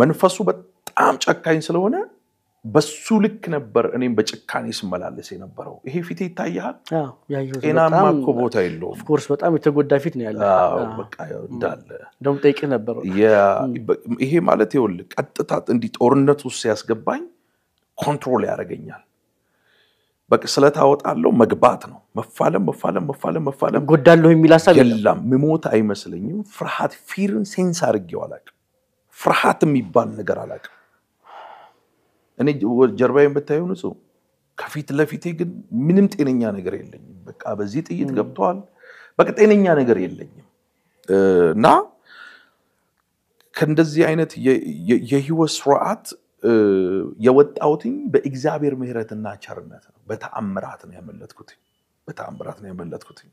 መንፈሱ በጣም ጨካኝ ስለሆነ በሱ ልክ ነበር እኔም በጭካኔ ስመላለስ የነበረው። ይሄ ፊት ይታያል። ጤናማ እኮ ቦታ የለውም። በጣም የተጎዳ ፊት ነው ያለ ጠይቅህ ነበር። ይሄ ማለት ይኸውልህ ቀጥታ እንዲህ ጦርነቱ ሲያስገባኝ ኮንትሮል ያደርገኛል። በቃ ስለታወጣለው መግባት ነው። መፋለም መፋለም መፋለም መፋለም ጎዳለሁ የሚል ሀሳብ የለም። ምሞት አይመስለኝም። ፍርሃት ፊርን ሴንስ አድርጌው አላውቅም። ፍርሃት የሚባል ነገር አላውቅም። እኔ ጀርባዬን ብታየው ንጹህ፣ ከፊት ለፊቴ ግን ምንም ጤነኛ ነገር የለኝም። በቃ በዚህ ጥይት ገብተዋል። በቃ ጤነኛ ነገር የለኝም እና ከእንደዚህ አይነት የህይወት ስርዓት የወጣውትኝ በእግዚአብሔር ምሕረትና ቸርነት ነው። በተአምራት ነው ያመለጥኩትኝ። በተአምራት ነው ያመለጥኩትኝ።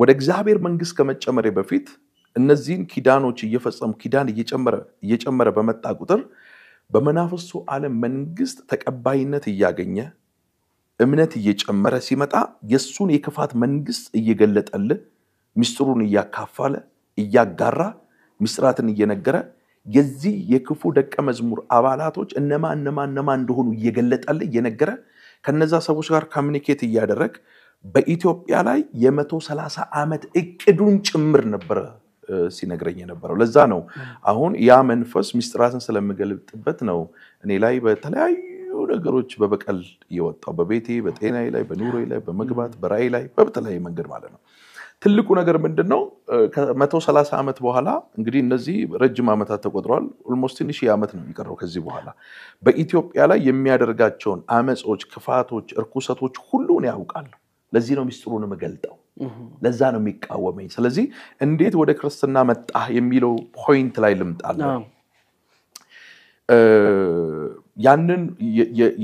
ወደ እግዚአብሔር መንግስት ከመጨመሬ በፊት እነዚህን ኪዳኖች እየፈጸሙ ኪዳን እየጨመረ በመጣ ቁጥር በመናፍስቱ ዓለም መንግስት ተቀባይነት እያገኘ እምነት እየጨመረ ሲመጣ የእሱን የክፋት መንግስት እየገለጠልህ ምስጢሩን እያካፋለ እያጋራ ምስራትን እየነገረ የዚህ የክፉ ደቀ መዝሙር አባላቶች እነማ እነማ እነማ እንደሆኑ እየገለጠለ እየነገረ ከነዛ ሰዎች ጋር ኮሚኒኬት እያደረግ በኢትዮጵያ ላይ የመቶ ሰላሳ ዓመት እቅዱን ጭምር ነበረ ሲነግረኝ የነበረው። ለዛ ነው አሁን ያ መንፈስ ሚስጥራትን ስለምገልጥበት ነው እኔ ላይ በተለያዩ ነገሮች በበቀል እየወጣው በቤቴ፣ በጤናዬ ላይ፣ በኑሮ ላይ፣ በመግባት በራእይ ላይ በተለያየ መንገድ ማለት ነው። ትልቁ ነገር ምንድን ነው? ከመቶ ሰላሳ ዓመት በኋላ እንግዲህ እነዚህ ረጅም ዓመታት ተቆጥረዋል። ኦልሞስት ትንሽ ዓመት ነው የሚቀረው ከዚህ በኋላ በኢትዮጵያ ላይ የሚያደርጋቸውን አመጾች፣ ክፋቶች፣ እርኩሰቶች ሁሉን ያውቃል። ለዚህ ነው ሚስጥሩን የምገልጠው። ለዛ ነው የሚቃወመኝ። ስለዚህ እንዴት ወደ ክርስትና መጣ የሚለው ፖይንት ላይ ልምጣለ ያንን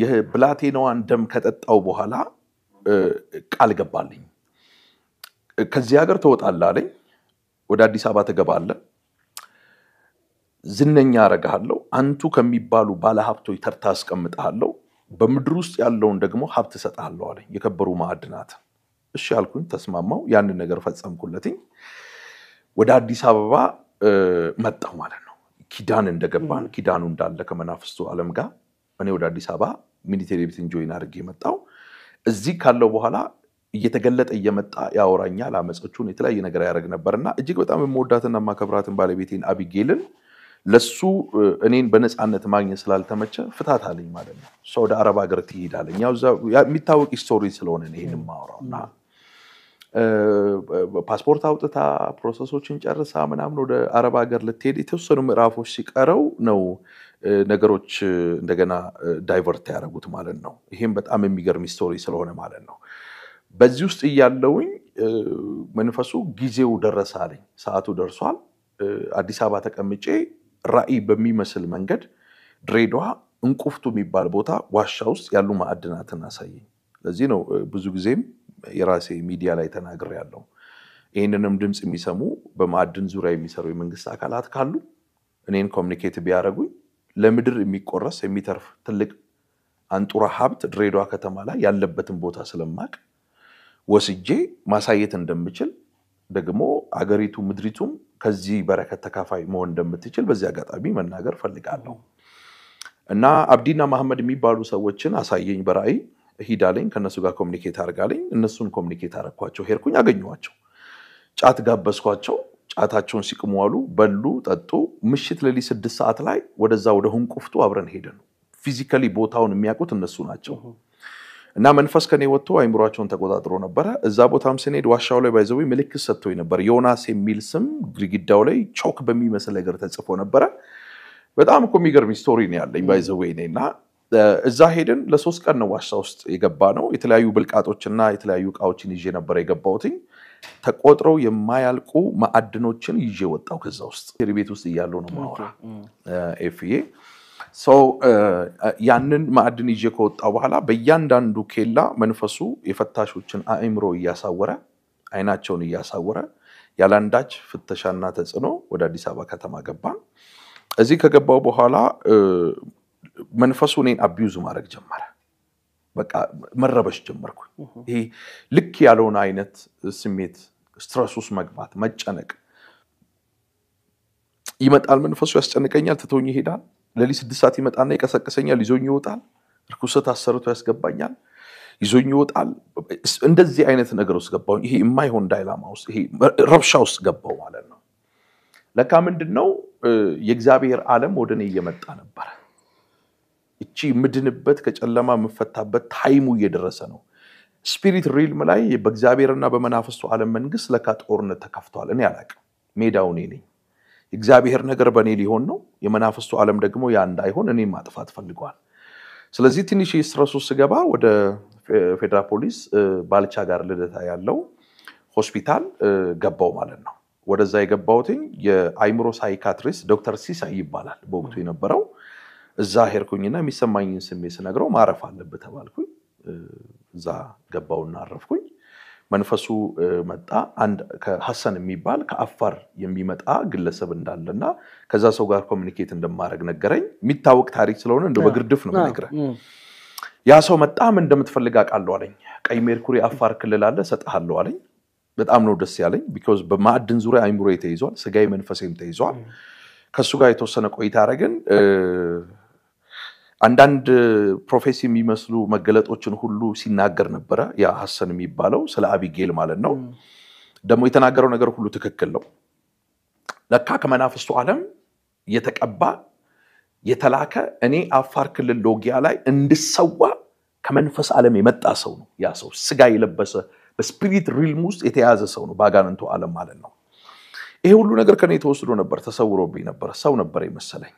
የብላቴናዋን ደም ከጠጣው በኋላ ቃል ገባልኝ ከዚህ ሀገር ትወጣለህ አለኝ። ወደ አዲስ አበባ ትገባለህ፣ ዝነኛ አረግሃለሁ፣ አንቱ ከሚባሉ ባለሀብቶች ተርታ አስቀምጥሃለሁ፣ በምድር ውስጥ ያለውን ደግሞ ሀብት እሰጥሃለሁ አለኝ፣ የከበሩ ማዕድናት። እሺ አልኩኝ፣ ተስማማው። ያንን ነገር ፈጸምኩለትኝ። ወደ አዲስ አበባ መጣሁ ማለት ነው። ኪዳን እንደገባን ኪዳኑ እንዳለ ከመናፍስቱ ዓለም ጋር እኔ ወደ አዲስ አበባ ሚሊቴሪ ቤትን ጆይን አድርጌ መጣሁ። እዚህ ካለው በኋላ እየተገለጠ እየመጣ ያወራኛል፣ አመፀቹን የተለያየ ነገር ያደረግ ነበር እና እጅግ በጣም የምወዳትና ማከብራትን ባለቤቴን አቢጌልን ለሱ እኔን በነፃነት ማግኘት ስላልተመቸ ፍታት አለኝ ማለት ነው። እሷ ወደ አረብ ሀገር ትሄዳለኝ። የሚታወቅ ስቶሪ ስለሆነ ይሄን ማውራው እና ፓስፖርት አውጥታ ፕሮሰሶችን ጨርሳ ምናምን ወደ አረብ ሀገር ልትሄድ የተወሰኑ ምዕራፎች ሲቀረው ነው ነገሮች እንደገና ዳይቨርት ያደረጉት ማለት ነው። ይሄም በጣም የሚገርም ስቶሪ ስለሆነ ማለት ነው። በዚህ ውስጥ እያለውኝ መንፈሱ ጊዜው ደረሰ አለኝ። ሰዓቱ ደርሷል። አዲስ አበባ ተቀምጬ ራዕይ በሚመስል መንገድ ድሬዳዋ እንቁፍቱ የሚባል ቦታ ዋሻ ውስጥ ያሉ ማዕድናትን አሳየኝ። ለዚህ ነው ብዙ ጊዜም የራሴ ሚዲያ ላይ ተናግሬ ያለው። ይህንንም ድምፅ የሚሰሙ በማዕድን ዙሪያ የሚሰሩ የመንግስት አካላት ካሉ እኔን ኮሚኒኬት ቢያደርጉኝ ለምድር የሚቆረስ የሚተርፍ ትልቅ አንጡራ ሀብት ድሬዳዋ ከተማ ላይ ያለበትን ቦታ ስለማቅ ወስጄ ማሳየት እንደምችል ደግሞ አገሪቱ ምድሪቱም ከዚህ በረከት ተካፋይ መሆን እንደምትችል በዚህ አጋጣሚ መናገር ፈልጋለሁ እና አብዲና መሐመድ የሚባሉ ሰዎችን አሳየኝ በራእይ ሂዳለኝ ከእነሱ ጋር ኮሚኒኬት አድርጋለኝ። እነሱን ኮሚኒኬት አረግኳቸው፣ ሄድኩኝ፣ አገኘኋቸው፣ ጫት ጋበዝኳቸው። ጫታቸውን ሲቅሙ አሉ፣ በሉ፣ ጠጡ። ምሽት ሌሊት ስድስት ሰዓት ላይ ወደዛ ወደ ሁንቁፍቱ አብረን ሄደን ፊዚካሊ ቦታውን የሚያውቁት እነሱ ናቸው። እና መንፈስ ከኔ ወጥቶ አይምሯቸውን ተቆጣጥሮ ነበረ። እዛ ቦታም ስንሄድ ዋሻው ላይ ባይዘዊ ምልክት ሰጥቶኝ ነበር። ዮናስ የሚል ስም ግድግዳው ላይ ቾክ በሚመስል ነገር ተጽፎ ነበረ። በጣም እኮ የሚገርም ስቶሪ ነው ያለኝ ባይዘዌ እኔ እና እዛ ሄድን። ለሶስት ቀን ነው ዋሻ ውስጥ የገባ ነው። የተለያዩ ብልቃጦችና የተለያዩ እቃዎችን ይዤ ነበረ የገባሁትኝ። ተቆጥረው የማያልቁ ማዕድኖችን ይዤ ወጣው ከዛ ውስጥ ቤት ውስጥ እያለው ነው ማወራ ኤፍዬ ያንን ማዕድን ይዤ ከወጣ በኋላ በእያንዳንዱ ኬላ መንፈሱ የፈታሾችን አእምሮ እያሳወረ አይናቸውን እያሳወረ ያለአንዳች ፍተሻና ተጽዕኖ ወደ አዲስ አበባ ከተማ ገባ። እዚህ ከገባው በኋላ መንፈሱ እኔን አቢዩዝ ማድረግ ጀመረ። በቃ መረበሽ ጀመርኩ። ይሄ ልክ ያለውን አይነት ስሜት፣ ስትረስ ውስጥ መግባት፣ መጨነቅ ይመጣል። መንፈሱ ያስጨንቀኛል፣ ትቶኝ ይሄዳል። ለሊት ስድስት ሰዓት ይመጣና ይቀሰቅሰኛል፣ ይዞኝ ይወጣል። ርኩሰት አሰርቶ ያስገባኛል፣ ይዞኝ ይወጣል። እንደዚህ አይነት ነገር ውስጥ ገባሁኝ። ይሄ የማይሆን ዳይላማ ውስጥ ይሄ ረብሻ ውስጥ ገባው ማለት ነው። ለካ ምንድን ነው የእግዚአብሔር ዓለም ወደ እኔ እየመጣ ነበረ። እቺ የምድንበት ከጨለማ የምፈታበት ታይሙ እየደረሰ ነው። ስፒሪት ሪልም ላይ በእግዚአብሔርና በመናፍስቱ ዓለም መንግስት ለካ ጦርነት ተከፍቷል። እኔ አላቅም፣ ሜዳው እኔ ነኝ። የእግዚአብሔር ነገር በእኔ ሊሆን ነው፣ የመናፍስቱ ዓለም ደግሞ ያ እንዳይሆን እኔ ማጥፋት ፈልገዋል። ስለዚህ ትንሽ ስትረሱ ስገባ ወደ ፌዴራል ፖሊስ ባልቻ ጋር ልደታ ያለው ሆስፒታል ገባው ማለት ነው። ወደዛ የገባሁትኝ የአይምሮ ሳይካትሪስት ዶክተር ሲሳይ ይባላል በወቅቱ የነበረው እዛ ሄድኩኝና የሚሰማኝን ስሜት ስነግረው ማረፍ አለብህ ተባልኩኝ። እዛ ገባውና አረፍኩኝ። መንፈሱ መጣ። አንድ ከሀሰን የሚባል ከአፋር የሚመጣ ግለሰብ እንዳለና ከዛ ሰው ጋር ኮሚኒኬት እንደማድረግ ነገረኝ። የሚታወቅ ታሪክ ስለሆነ እንደ በግርድፍ ነው ነግረ ያ ሰው መጣ። ምን እንደምትፈልግ አውቃለሁ አለኝ። ቀይ ሜርኩሪ አፋር ክልል አለ እሰጥሃለሁ አለኝ። በጣም ነው ደስ ያለኝ። ቢኮዝ በማዕድን ዙሪያ አይምሮ ተይዟል፣ ስጋዬ መንፈሴም ተይዟል። ከእሱ ጋር የተወሰነ ቆይታ አደረግን። አንዳንድ ፕሮፌሲ የሚመስሉ መገለጦችን ሁሉ ሲናገር ነበረ። ያ ሀሰን የሚባለው ስለ አቢጌል ማለት ነው። ደግሞ የተናገረው ነገር ሁሉ ትክክል ነው። ለካ ከመናፍስቱ ዓለም የተቀባ የተላከ እኔ አፋር ክልል ሎጊያ ላይ እንድሰዋ ከመንፈስ ዓለም የመጣ ሰው ነው። ያ ሰው ስጋ የለበሰ በስፒሪት ሪልም ውስጥ የተያዘ ሰው ነው፣ በአጋንንቱ ዓለም ማለት ነው። ይሄ ሁሉ ነገር ከኔ ተወስዶ ነበር፣ ተሰውሮብኝ ነበር። ሰው ነበር የመሰለኝ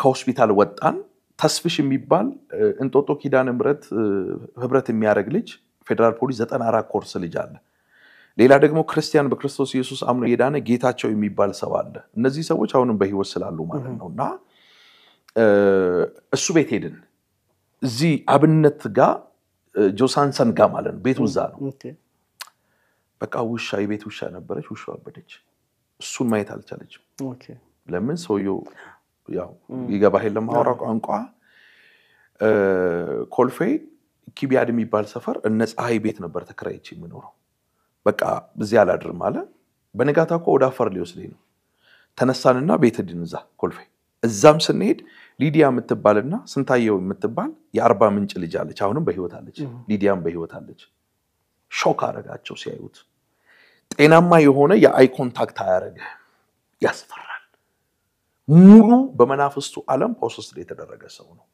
ከሆስፒታል ወጣን። ተስፍሽ የሚባል እንጦጦ ኪዳነ ምሕረት ህብረት የሚያደርግ ልጅ ፌዴራል ፖሊስ ዘጠና አራት ኮርስ ልጅ አለ። ሌላ ደግሞ ክርስቲያን በክርስቶስ ኢየሱስ አምኖ የዳነ ጌታቸው የሚባል ሰው አለ። እነዚህ ሰዎች አሁንም በህይወት ስላሉ ማለት ነው እና እሱ ቤት ሄድን። እዚህ አብነት ጋ ጆሳንሰን ጋ ማለት ነው ቤት ውዛ ነው። በቃ ውሻ የቤት ውሻ ነበረች። ውሻ አበደች። እሱን ማየት አልቻለችም። ለምን ሰውየው ያው ይገባህ የለም ቋንቋ ኮልፌ ኪቢያድ የሚባል ሰፈር እነ ፀሐይ ቤት ነበር ተከራይች የሚኖረው በቃ እዚህ አላድርም አለ። በንጋታ ኮ ወደ አፈር ሊወስደኝ ነው። ተነሳንና ቤት ድን እዛ ኮልፌ። እዛም ስንሄድ ሊዲያ የምትባልና ስንታየው የምትባል የአርባ ምንጭ ልጅ አለች፣ አሁንም በህይወት አለች። ሊዲያም በህይወት አለች። ሾክ አረጋቸው ሲያዩት። ጤናማ የሆነ የአይ ኮንታክት አያረገ ያስፈራል ሙሉ በመናፍስቱ ዓለም ፖሰስድ የተደረገ ሰው ነው።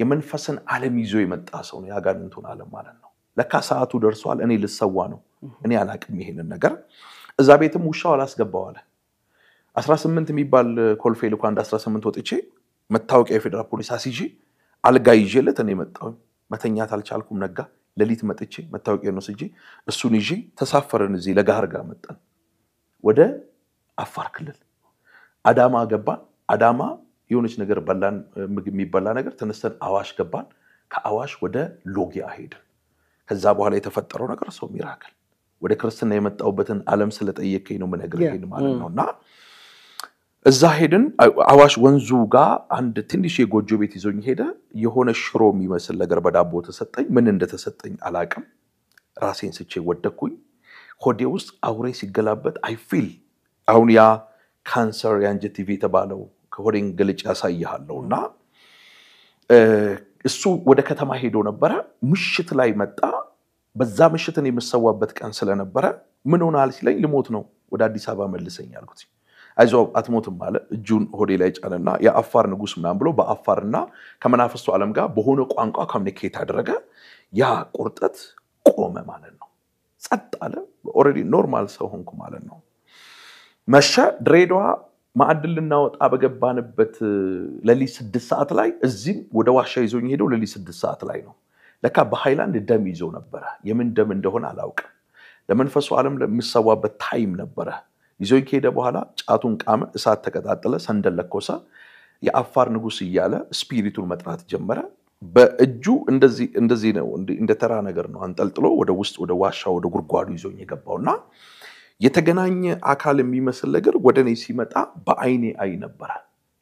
የመንፈስን ዓለም ይዞ የመጣ ሰው ነው። የአጋንንቱን ዓለም ማለት ነው። ለካ ሰዓቱ ደርሷል፣ እኔ ልሰዋ ነው። እኔ አላቅም ይሄንን ነገር። እዛ ቤትም ውሻው አላስገባው አለ። 18 የሚባል ኮልፌ ልኮ አንድ 18 ወጥቼ መታወቂያ የፌዴራል ፖሊስ አስይዤ አልጋ ይዤለት እኔ መጣሁኝ። መተኛት አልቻልኩም። ነጋ ሌሊት መጥቼ ነው ወስጄ እሱን ይዤ ተሳፈርን። እዚህ ለጋህር ጋር መጣን ወደ አፋር ክልል አዳማ ገባን። አዳማ የሆነች ነገር በላን፣ የሚበላ ነገር ተነስተን አዋሽ ገባን። ከአዋሽ ወደ ሎጊያ ሄድን። ከዛ በኋላ የተፈጠረው ነገር ሰው ሚራክል ወደ ክርስትና የመጣሁበትን ዓለም ስለጠየቀኝ ነው የምነግርህ ማለት ነው። እና እዛ ሄድን። አዋሽ ወንዙ ጋር አንድ ትንሽ የጎጆ ቤት ይዞኝ ሄደ። የሆነ ሽሮ የሚመስል ነገር በዳቦ ተሰጠኝ። ምን እንደተሰጠኝ አላቅም። ራሴን ስቼ ወደኩኝ። ሆዴ ውስጥ አውሬ ሲገላበት አይፊል አሁን ያ ካንሰር የአንጀት ቲቪ የተባለው ከሆዴን ግልጭ ያሳይሃለው እና እሱ ወደ ከተማ ሄዶ ነበረ። ምሽት ላይ መጣ። በዛ ምሽትን የምሰዋበት ቀን ስለነበረ ምን ሆነሃል ሲለኝ ልሞት ነው ወደ አዲስ አበባ መልሰኝ አልኩት። አይዞ አትሞትም አለ። እጁን ሆዴ ላይ ጫነና የአፋር ንጉስ ምናምን ብሎ በአፋርና ከመናፍስቱ ዓለም ጋር በሆነ ቋንቋ ኮሚኒኬት አደረገ። ያ ቁርጠት ቆመ ማለት ነው። ጸጥ አለ። ኦልሬዲ ኖርማል ሰው ሆንኩ ማለት ነው። መሸ። ድሬዳዋ ማዕድን ልናወጣ በገባንበት ሌሊት ስድስት ሰዓት ላይ እዚህም ወደ ዋሻ ይዞኝ ሄደው ሌሊት ስድስት ሰዓት ላይ ነው። ለካ በሃይላንድ ደም ይዞ ነበረ። የምን ደም እንደሆነ አላውቅም። ለመንፈሱ ዓለም የሚሰዋበት ታይም ነበረ። ይዞኝ ከሄደ በኋላ ጫቱን ቃመ፣ እሳት ተቀጣጠለ፣ ሰንደል ለኮሰ። የአፋር ንጉስ እያለ ስፒሪቱን መጥራት ጀመረ። በእጁ እንደዚህ ነው፣ እንደ ተራ ነገር ነው አንጠልጥሎ ወደ ውስጥ ወደ ዋሻ ወደ ጉድጓዱ ይዞኝ የገባውና የተገናኘ አካል የሚመስል ነገር ወደ እኔ ሲመጣ በአይኔ አይ ነበረ።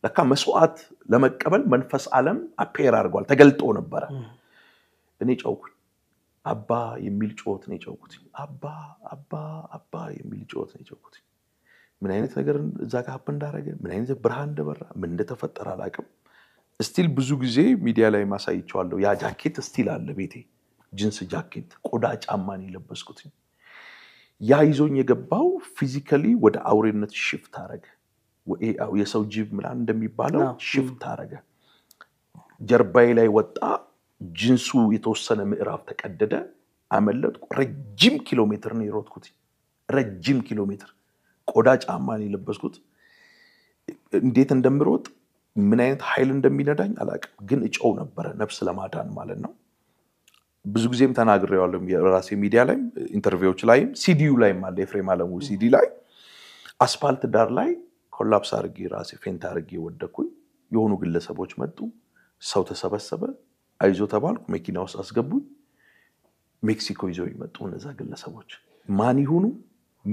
ለካ መስዋዕት ለመቀበል መንፈስ ዓለም አፔር አድርጓል፣ ተገልጦ ነበረ። እኔ ጨውኩኝ። አባ የሚል ጩኸት ነው የጨውኩት። አባ አባ አባ የሚል ጩኸት ነው የጨውኩት። ምን አይነት ነገር እዛ ጋር ሀብ እንዳደረገ ምን አይነት ብርሃን እንደበራ ምን እንደተፈጠረ አላቅም? ስቲል ብዙ ጊዜ ሚዲያ ላይ ማሳይቸዋለሁ። ያ ጃኬት ስቲል አለ ቤቴ፣ ጅንስ ጃኬት፣ ቆዳ ጫማን የለበስኩትኝ ያ ይዞኝ የገባው ፊዚካሊ ወደ አውሬነት ሽፍት አረገ። የሰው ጅብ ምላ እንደሚባለው ሽፍት አረገ። ጀርባዬ ላይ ወጣ። ጅንሱ የተወሰነ ምዕራፍ ተቀደደ። አመለጥኩ። ረጅም ኪሎ ሜትር ነው የሮጥኩት። ረጅም ኪሎ ሜትር ቆዳ ጫማ ነው የለበስኩት። እንዴት እንደምሮጥ ምን አይነት ኃይል እንደሚነዳኝ አላውቅም፣ ግን እጨው ነበረ ነፍስ ለማዳን ማለት ነው። ብዙ ጊዜም ተናግሬዋለሁ ራሴ ሚዲያ ላይ ኢንተርቪዎች ላይም ሲዲዩ ላይም አለ የፍሬም አለሙ ሲዲ ላይ አስፋልት ዳር ላይ ኮላፕስ አርጌ ራሴ ፌንት አርጌ ወደኩኝ። የሆኑ ግለሰቦች መጡ፣ ሰው ተሰበሰበ፣ አይዞ ተባልኩ፣ መኪና ውስጥ አስገቡኝ። ሜክሲኮ ይዘው ይመጡ እነዛ ግለሰቦች ማን ይሁኑ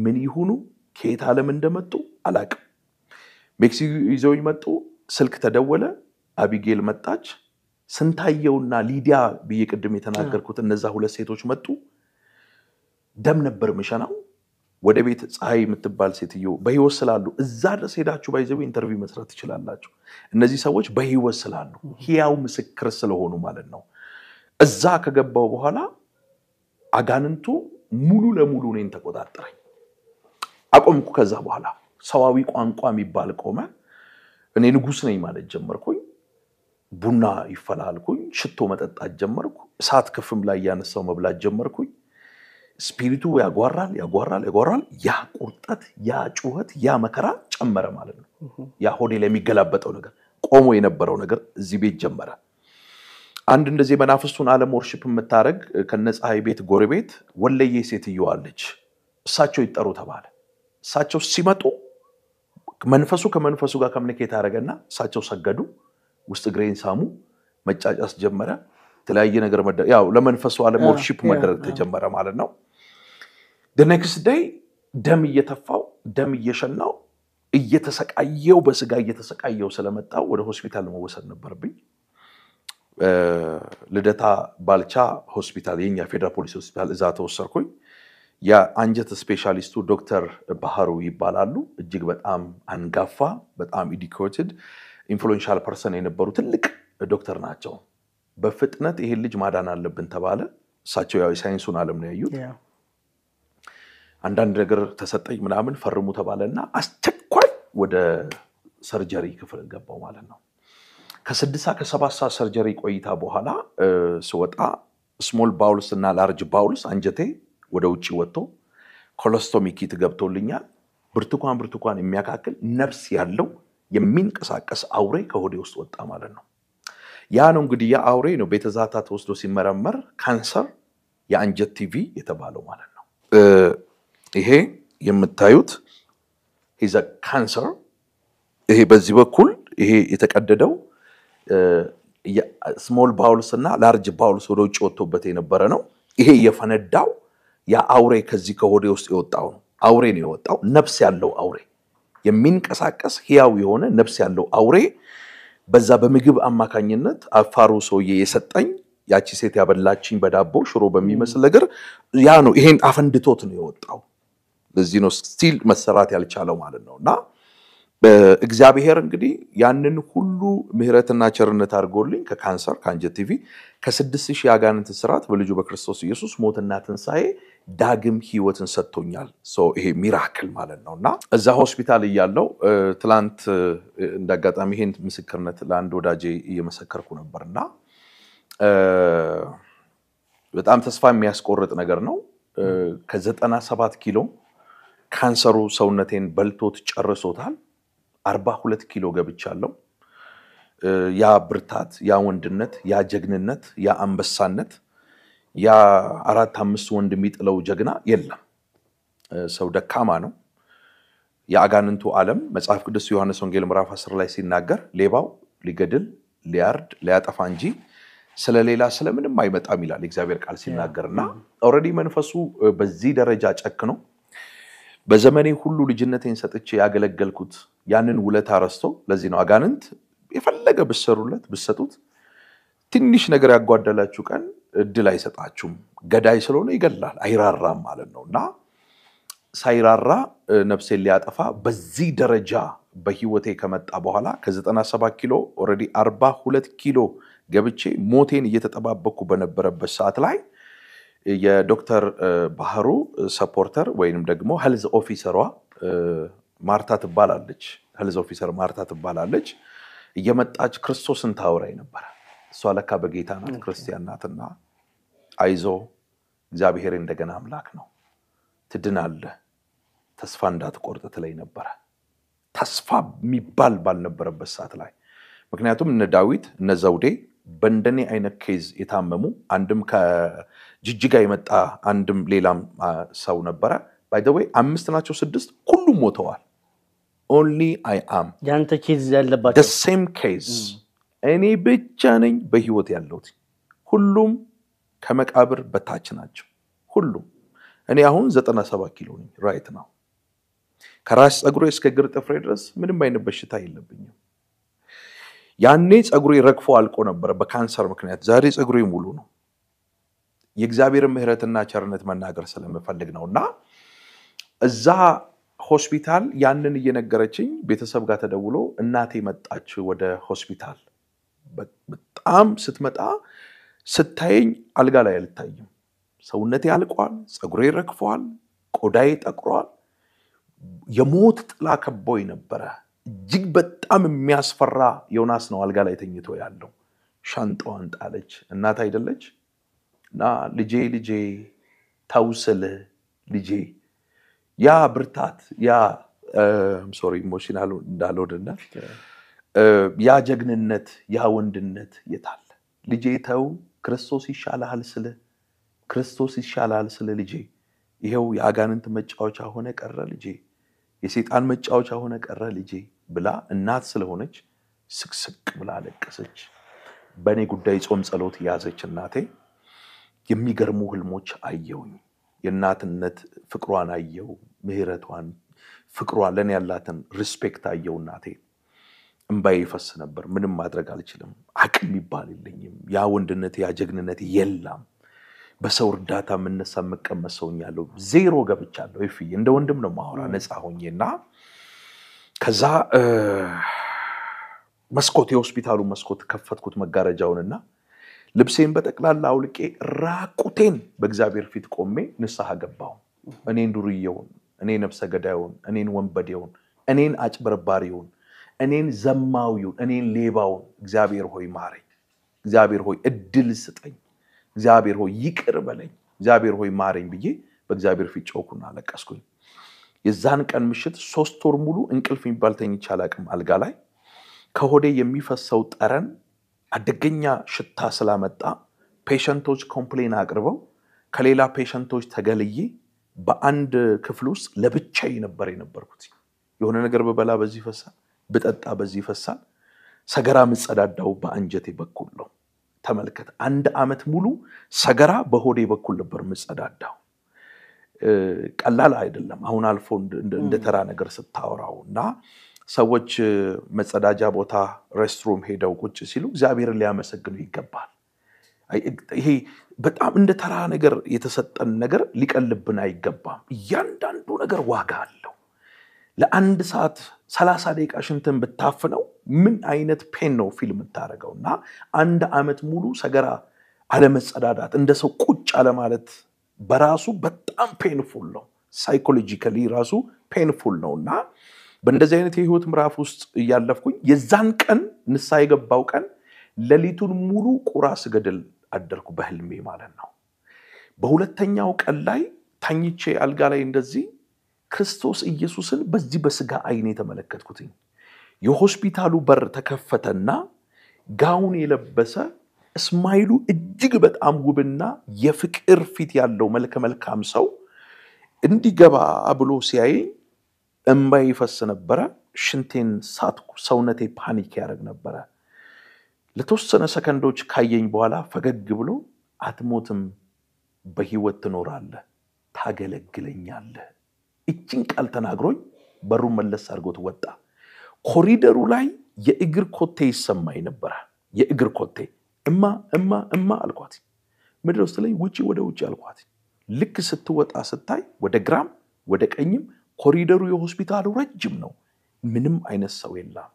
ምን ይሁኑ ከየት አለም እንደመጡ አላቅም። ሜክሲኮ ይዘው ይመጡ። ስልክ ተደወለ፣ አቢጌል መጣች። ስንታየውና ሊዲያ ብዬ ቅድም የተናገርኩት እነዛ ሁለት ሴቶች መጡ። ደም ነበር ምሸናው ወደ ቤት ፀሐይ የምትባል ሴትዮ በህይወት ስላሉ እዛ ድረስ ሄዳችሁ ባይዘው ኢንተርቪው መስራት ትችላላችሁ። እነዚህ ሰዎች በህይወት ስላሉ ህያው ምስክር ስለሆኑ ማለት ነው። እዛ ከገባው በኋላ አጋንንቱ ሙሉ ለሙሉ እኔን ተቆጣጠረኝ። አቆምኩ። ከዛ በኋላ ሰዋዊ ቋንቋ የሚባል ቆመ። እኔ ንጉስ ነኝ ማለት ጀመርኩኝ። ቡና ይፈላልኩኝ፣ ሽቶ መጠጣት ጀመርኩ። እሳት ክፍም ላይ እያነሳው መብላት ጀመርኩኝ። ስፒሪቱ ያጓራል ያጓራል ያጓራል። ያ ቁርጠት፣ ያ ጩኸት፣ ያ መከራ ጨመረ ማለት ነው። ያ ሆዴ ላይ የሚገላበጠው ነገር ቆሞ የነበረው ነገር እዚህ ቤት ጀመረ። አንድ እንደዚህ መናፍስቱን አለም ወርሽፕ የምታደረግ ከነፀሐይ ቤት ጎረቤት ወለዬ ሴትዮ እሳቸው ይጠሩ ተባለ። እሳቸው ሲመጡ መንፈሱ ከመንፈሱ ጋር ከምንኬት አደረገና እሳቸው ሰገዱ። ውስጥ እግሬን ሳሙ። መጫጫስ ጀመረ። የተለያየ ነገር ያው ለመንፈሱ ዓለም ወርሺፕ መደረግ ተጀመረ ማለት ነው። ኔክስት ደይ ደም እየተፋው ደም እየሸናው እየተሰቃየው በስጋ እየተሰቃየው ስለመጣው ወደ ሆስፒታል መወሰድ ነበርብኝ። ልደታ ባልቻ ሆስፒታል፣ የኛ ፌደራል ፖሊስ ሆስፒታል እዛ ተወሰድኩኝ። የአንጀት ስፔሻሊስቱ ዶክተር ባህሩ ይባላሉ። እጅግ በጣም አንጋፋ በጣም ኢዲኮትድ ኢንፍሉዌንሻል ፐርሰን የነበሩ ትልቅ ዶክተር ናቸው። በፍጥነት ይሄን ልጅ ማዳን አለብን ተባለ። እሳቸው ያው የሳይንሱን ዓለም ነው ያዩት። አንዳንድ ነገር ተሰጠኝ ምናምን ፈርሙ ተባለ እና አስቸኳይ ወደ ሰርጀሪ ክፍል ገባው ማለት ነው። ከስድሳ ከሰባት ሰዓት ሰርጀሪ ቆይታ በኋላ ስወጣ ስሞል ባውልስ እና ላርጅ ባውልስ አንጀቴ ወደ ውጭ ወጥቶ ኮሎስቶሚ ኪት ገብቶልኛል። ብርቱካን ብርቱካን የሚያካክል ነፍስ ያለው የሚንቀሳቀስ አውሬ ከሆዴ ውስጥ ወጣ ማለት ነው። ያ ነው እንግዲህ ያ አውሬ ነው ቤተዛታ ተወስዶ ሲመረመር ካንሰር የአንጀት ቲቪ የተባለው ማለት ነው። ይሄ የምታዩት ዘ ካንሰር ይሄ በዚህ በኩል ይሄ የተቀደደው ስሞል ባውልስ እና ላርጅ ባውልስ ወደ ውጭ ወጥቶበት የነበረ ነው። ይሄ የፈነዳው የአውሬ አውሬ ከዚህ ከሆዴ ውስጥ የወጣው ነው። አውሬ ነው የወጣው ነፍስ ያለው አውሬ የሚንቀሳቀስ ህያው የሆነ ነፍስ ያለው አውሬ በዛ በምግብ አማካኝነት አፋሩ ሰውዬ የሰጠኝ ያቺ ሴት ያበላችኝ በዳቦ ሽሮ በሚመስል ነገር ያ ነው። ይሄን አፈንድቶት ነው የወጣው። ለዚህ ነው ስቲል መሰራት ያልቻለው ማለት ነው። እና እግዚአብሔር እንግዲህ ያንን ሁሉ ምህረትና ቸርነት አድርጎልኝ ከካንሰር ከአንጀት ቲቪ ከስድስት ሺህ አጋንንት ስርዓት በልጁ በክርስቶስ ኢየሱስ ሞትና ትንሣኤ ዳግም ህይወትን ሰጥቶኛል። ይሄ ሚራክል ማለት ነው እና እዛ ሆስፒታል እያለው ትላንት እንዳጋጣሚ ይሄን ምስክርነት ለአንድ ወዳጄ እየመሰከርኩ ነበር እና በጣም ተስፋ የሚያስቆርጥ ነገር ነው። ከዘጠና ሰባት ኪሎ ካንሰሩ ሰውነቴን በልቶት ጨርሶታል። አርባ ሁለት ኪሎ ገብቻለሁ። ያ ብርታት፣ ያ ወንድነት፣ ያ ጀግንነት፣ ያ አንበሳነት ያ አራት አምስት ወንድ የሚጥለው ጀግና የለም። ሰው ደካማ ነው። የአጋንንቱ ዓለም መጽሐፍ ቅዱስ ዮሐንስ ወንጌል ምዕራፍ 10 ላይ ሲናገር ሌባው ሊገድል፣ ሊያርድ፣ ሊያጠፋ እንጂ ስለሌላ ስለምንም አይመጣም ይላል እግዚአብሔር ቃል ሲናገር እና ኦልሬዲ መንፈሱ በዚህ ደረጃ ጨክኖ በዘመኔ ሁሉ ልጅነቴን ሰጥቼ ያገለገልኩት ያንን ውለታ ረስቶ። ለዚህ ነው አጋንንት የፈለገ ብሰሩለት ብሰጡት ትንሽ ነገር ያጓደላችሁ ቀን እድል አይሰጣችሁም። ገዳይ ስለሆነ ይገላል፣ አይራራም ማለት ነው እና ሳይራራ ነፍሴን ሊያጠፋ በዚህ ደረጃ በህይወቴ ከመጣ በኋላ ከ97 ኪሎ ኦልሬዲ 42 ኪሎ ገብቼ ሞቴን እየተጠባበኩ በነበረበት ሰዓት ላይ የዶክተር ባህሩ ሰፖርተር ወይንም ደግሞ ሄልዝ ኦፊሰሯ ማርታ ትባላለች። ሄልዝ ኦፊሰር ማርታ ትባላለች። እየመጣች ክርስቶስን ታወራኝ ነበረ። እሷ ለካ በጌታ ናት፣ ክርስቲያን ናትና አይዞ እግዚአብሔር እንደገና አምላክ ነው፣ አለ ተስፋ እንዳትቆርጥ ትለይ ነበረ። ተስፋ የሚባል ባልነበረበት ሰዓት ላይ ምክንያቱም እነ ዳዊት እነ ዘውዴ በእንደኔ አይነት ኬዝ የታመሙ አንድም ከጅጅጋ የመጣ አንድም ሌላም ሰው ነበረ። ባይደወይ አምስት ናቸው ስድስት ሁሉም ሞተዋል። ኦንሊ አይ አም ያንተ ኬዝ ያለባቸው ሴም ኬዝ እኔ ብቻ ነኝ በህይወት ያለሁት። ሁሉም ከመቃብር በታች ናቸው። ሁሉም እኔ አሁን 97 ኪሎ ነኝ ራይት ነው። ከራስ ፀጉሬ እስከ ግር ጥፍሬ ድረስ ምንም አይነት በሽታ የለብኝም። ያኔ ፀጉሬ ረግፎ አልቆ ነበረ በካንሰር ምክንያት። ዛሬ ፀጉሬ ሙሉ ነው። የእግዚአብሔርን ምሕረትና ቸርነት መናገር ስለምፈልግ ነው እና እዛ ሆስፒታል ያንን እየነገረችኝ ቤተሰብ ጋር ተደውሎ እናቴ መጣች ወደ ሆስፒታል በጣም ስትመጣ ስታየኝ አልጋ ላይ አልታይም። ሰውነቴ አልቋል፣ ፀጉሬ ረግፏል፣ ቆዳዬ ጠቅሯል። የሞት ጥላ ከቦኝ ነበረ። እጅግ በጣም የሚያስፈራ ዮናስ ነው አልጋ ላይ ተኝቶ ያለው። ሻንጣዋን ጣለች። እናት አይደለች እና ልጄ ልጄ ታውስልህ ልጄ ያ ብርታት ያ ሶሪ ኢሞሽናል እንዳልሆንና ያ ጀግንነት ያ ወንድነት የታለ? ልጄ ተው ክርስቶስ ይሻልሃል ስለ ክርስቶስ ይሻልሃል ስለ ልጄ ይኸው የአጋንንት መጫወቻ ሆነ ቀረ ልጄ፣ የሴጣን መጫወቻ ሆነ ቀረ ልጄ ብላ እናት ስለሆነች ስቅስቅ ብላ አለቀሰች። በእኔ ጉዳይ ጾም ጸሎት የያዘች እናቴ የሚገርሙ ህልሞች አየውኝ። የእናትነት ፍቅሯን አየው፣ ምህረቷን፣ ፍቅሯን ለእኔ ያላትን ሪስፔክት አየው እናቴ እምባዬ ይፈስ ነበር። ምንም ማድረግ አልችልም። አቅም የሚባል የለኝም። ያ ወንድነት ያ ጀግንነት የላም። በሰው እርዳታ የምነሳ የምቀመጥ ሰውኛለሁ። ዜሮ ገብቻለሁ። ይፍ እንደ ወንድም ነው ማውራ ነፃ ሆኜ እና ከዛ መስኮት የሆስፒታሉ መስኮት ከፈትኩት መጋረጃውንና ልብሴን በጠቅላላ አውልቄ ራቁቴን በእግዚአብሔር ፊት ቆሜ ንስሐ ገባው እኔን ዱርየውን እኔ ነብሰ ገዳየውን እኔን ወንበዴውን፣ እኔን አጭበርባሪውን እኔን ዘማዊውን እኔን ሌባውን እግዚአብሔር ሆይ ማረኝ፣ እግዚአብሔር ሆይ እድል ስጠኝ፣ እግዚአብሔር ሆይ ይቅር በለኝ፣ እግዚአብሔር ሆይ ማረኝ ብዬ በእግዚአብሔር ፊት ጮኩና አለቀስኩኝ። የዛን ቀን ምሽት ሶስት ወር ሙሉ እንቅልፍ የሚባል ተኝቼ አላቅም። አልጋ ላይ ከሆዴ የሚፈሰው ጠረን አደገኛ ሽታ ስላመጣ ፔሸንቶች ኮምፕሌን አቅርበው ከሌላ ፔሸንቶች ተገልዬ በአንድ ክፍል ውስጥ ለብቻዬ ነበር የነበርኩት። የሆነ ነገር በበላ በዚህ ይፈሳል ብጠጣ በዚህ ይፈሳል፣ ሰገራ የምጸዳዳው በአንጀቴ በኩል ነው። ተመልከት፣ አንድ ዓመት ሙሉ ሰገራ በሆዴ በኩል ነበር የምጸዳዳው። ቀላል አይደለም። አሁን አልፎ እንደ ተራ ነገር ስታወራው እና ሰዎች መጸዳጃ ቦታ ሬስትሩም ሄደው ቁጭ ሲሉ እግዚአብሔርን ሊያመሰግኑ ይገባል። ይሄ በጣም እንደ ተራ ነገር የተሰጠን ነገር ሊቀልብን አይገባም። እያንዳንዱ ነገር ዋጋ አለው። ለአንድ ሰዓት ሰላሳ ደቂቃ ሽንትን ብታፍነው ምን አይነት ፔን ነው ፊል የምታደርገው? እና አንድ አመት ሙሉ ሰገራ አለመጸዳዳት፣ እንደ ሰው ቁጭ አለማለት በራሱ በጣም ፔንፉል ነው። ሳይኮሎጂካሊ ራሱ ፔንፉል ነው እና በእንደዚህ አይነት የህይወት ምዕራፍ ውስጥ እያለፍኩኝ የዛን ቀን ንሳ የገባው ቀን ለሊቱን ሙሉ ቁራ ስገድል አደርኩ በህልሜ ማለት ነው። በሁለተኛው ቀን ላይ ተኝቼ አልጋ ላይ እንደዚህ ክርስቶስ ኢየሱስን በዚህ በስጋ አይን የተመለከትኩትኝ። የሆስፒታሉ በር ተከፈተና ጋውን የለበሰ እስማይሉ እጅግ በጣም ውብና የፍቅር ፊት ያለው መልከ መልካም ሰው እንዲገባ ብሎ ሲያየኝ እምባዬ ይፈስ ነበረ። ሽንቴን ሳትኩ። ሰውነቴ ፓኒክ ያደረግ ነበረ። ለተወሰነ ሰከንዶች ካየኝ በኋላ ፈገግ ብሎ አትሞትም፣ በህይወት ትኖራለህ፣ ታገለግለኛለህ እችን ቃል ተናግሮኝ በሩን መለስ አድርጎት ወጣ። ኮሪደሩ ላይ የእግር ኮቴ ይሰማኝ ነበረ። የእግር ኮቴ እማ እማ እማ አልኳት። ምድር ውስጥ ላይ ውጭ ወደ ውጭ አልኳት። ልክ ስትወጣ ስታይ ወደ ግራም ወደ ቀኝም ኮሪደሩ የሆስፒታሉ ረጅም ነው። ምንም አይነት ሰው የለም።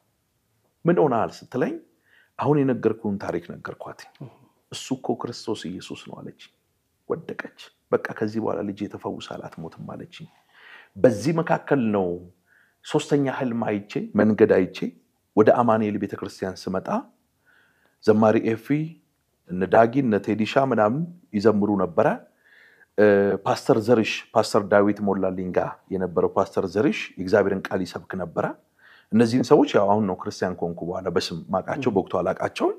ምን ሆናል ስትለኝ አሁን የነገርኩን ታሪክ ነገርኳት። እሱ እኮ ክርስቶስ ኢየሱስ ነው አለች። ወደቀች። በቃ ከዚህ በኋላ ልጅ ተፈውሳ አትሞትም አለችኝ። በዚህ መካከል ነው ሶስተኛ ህልም አይቼ መንገድ አይቼ ወደ አማኑኤል ቤተክርስቲያን ስመጣ ዘማሪ ኤፊ እነ ዳጊ እነ ቴዲሻ ምናምን ይዘምሩ ነበረ። ፓስተር ዘርሽ ፓስተር ዳዊት ሞላልኝ ጋ የነበረው ፓስተር ዘርሽ የእግዚአብሔርን ቃል ይሰብክ ነበረ። እነዚህን ሰዎች ያው አሁን ነው ክርስቲያን ከሆንኩ በኋላ በስም ማቃቸው በወቅቱ አላቃቸውም።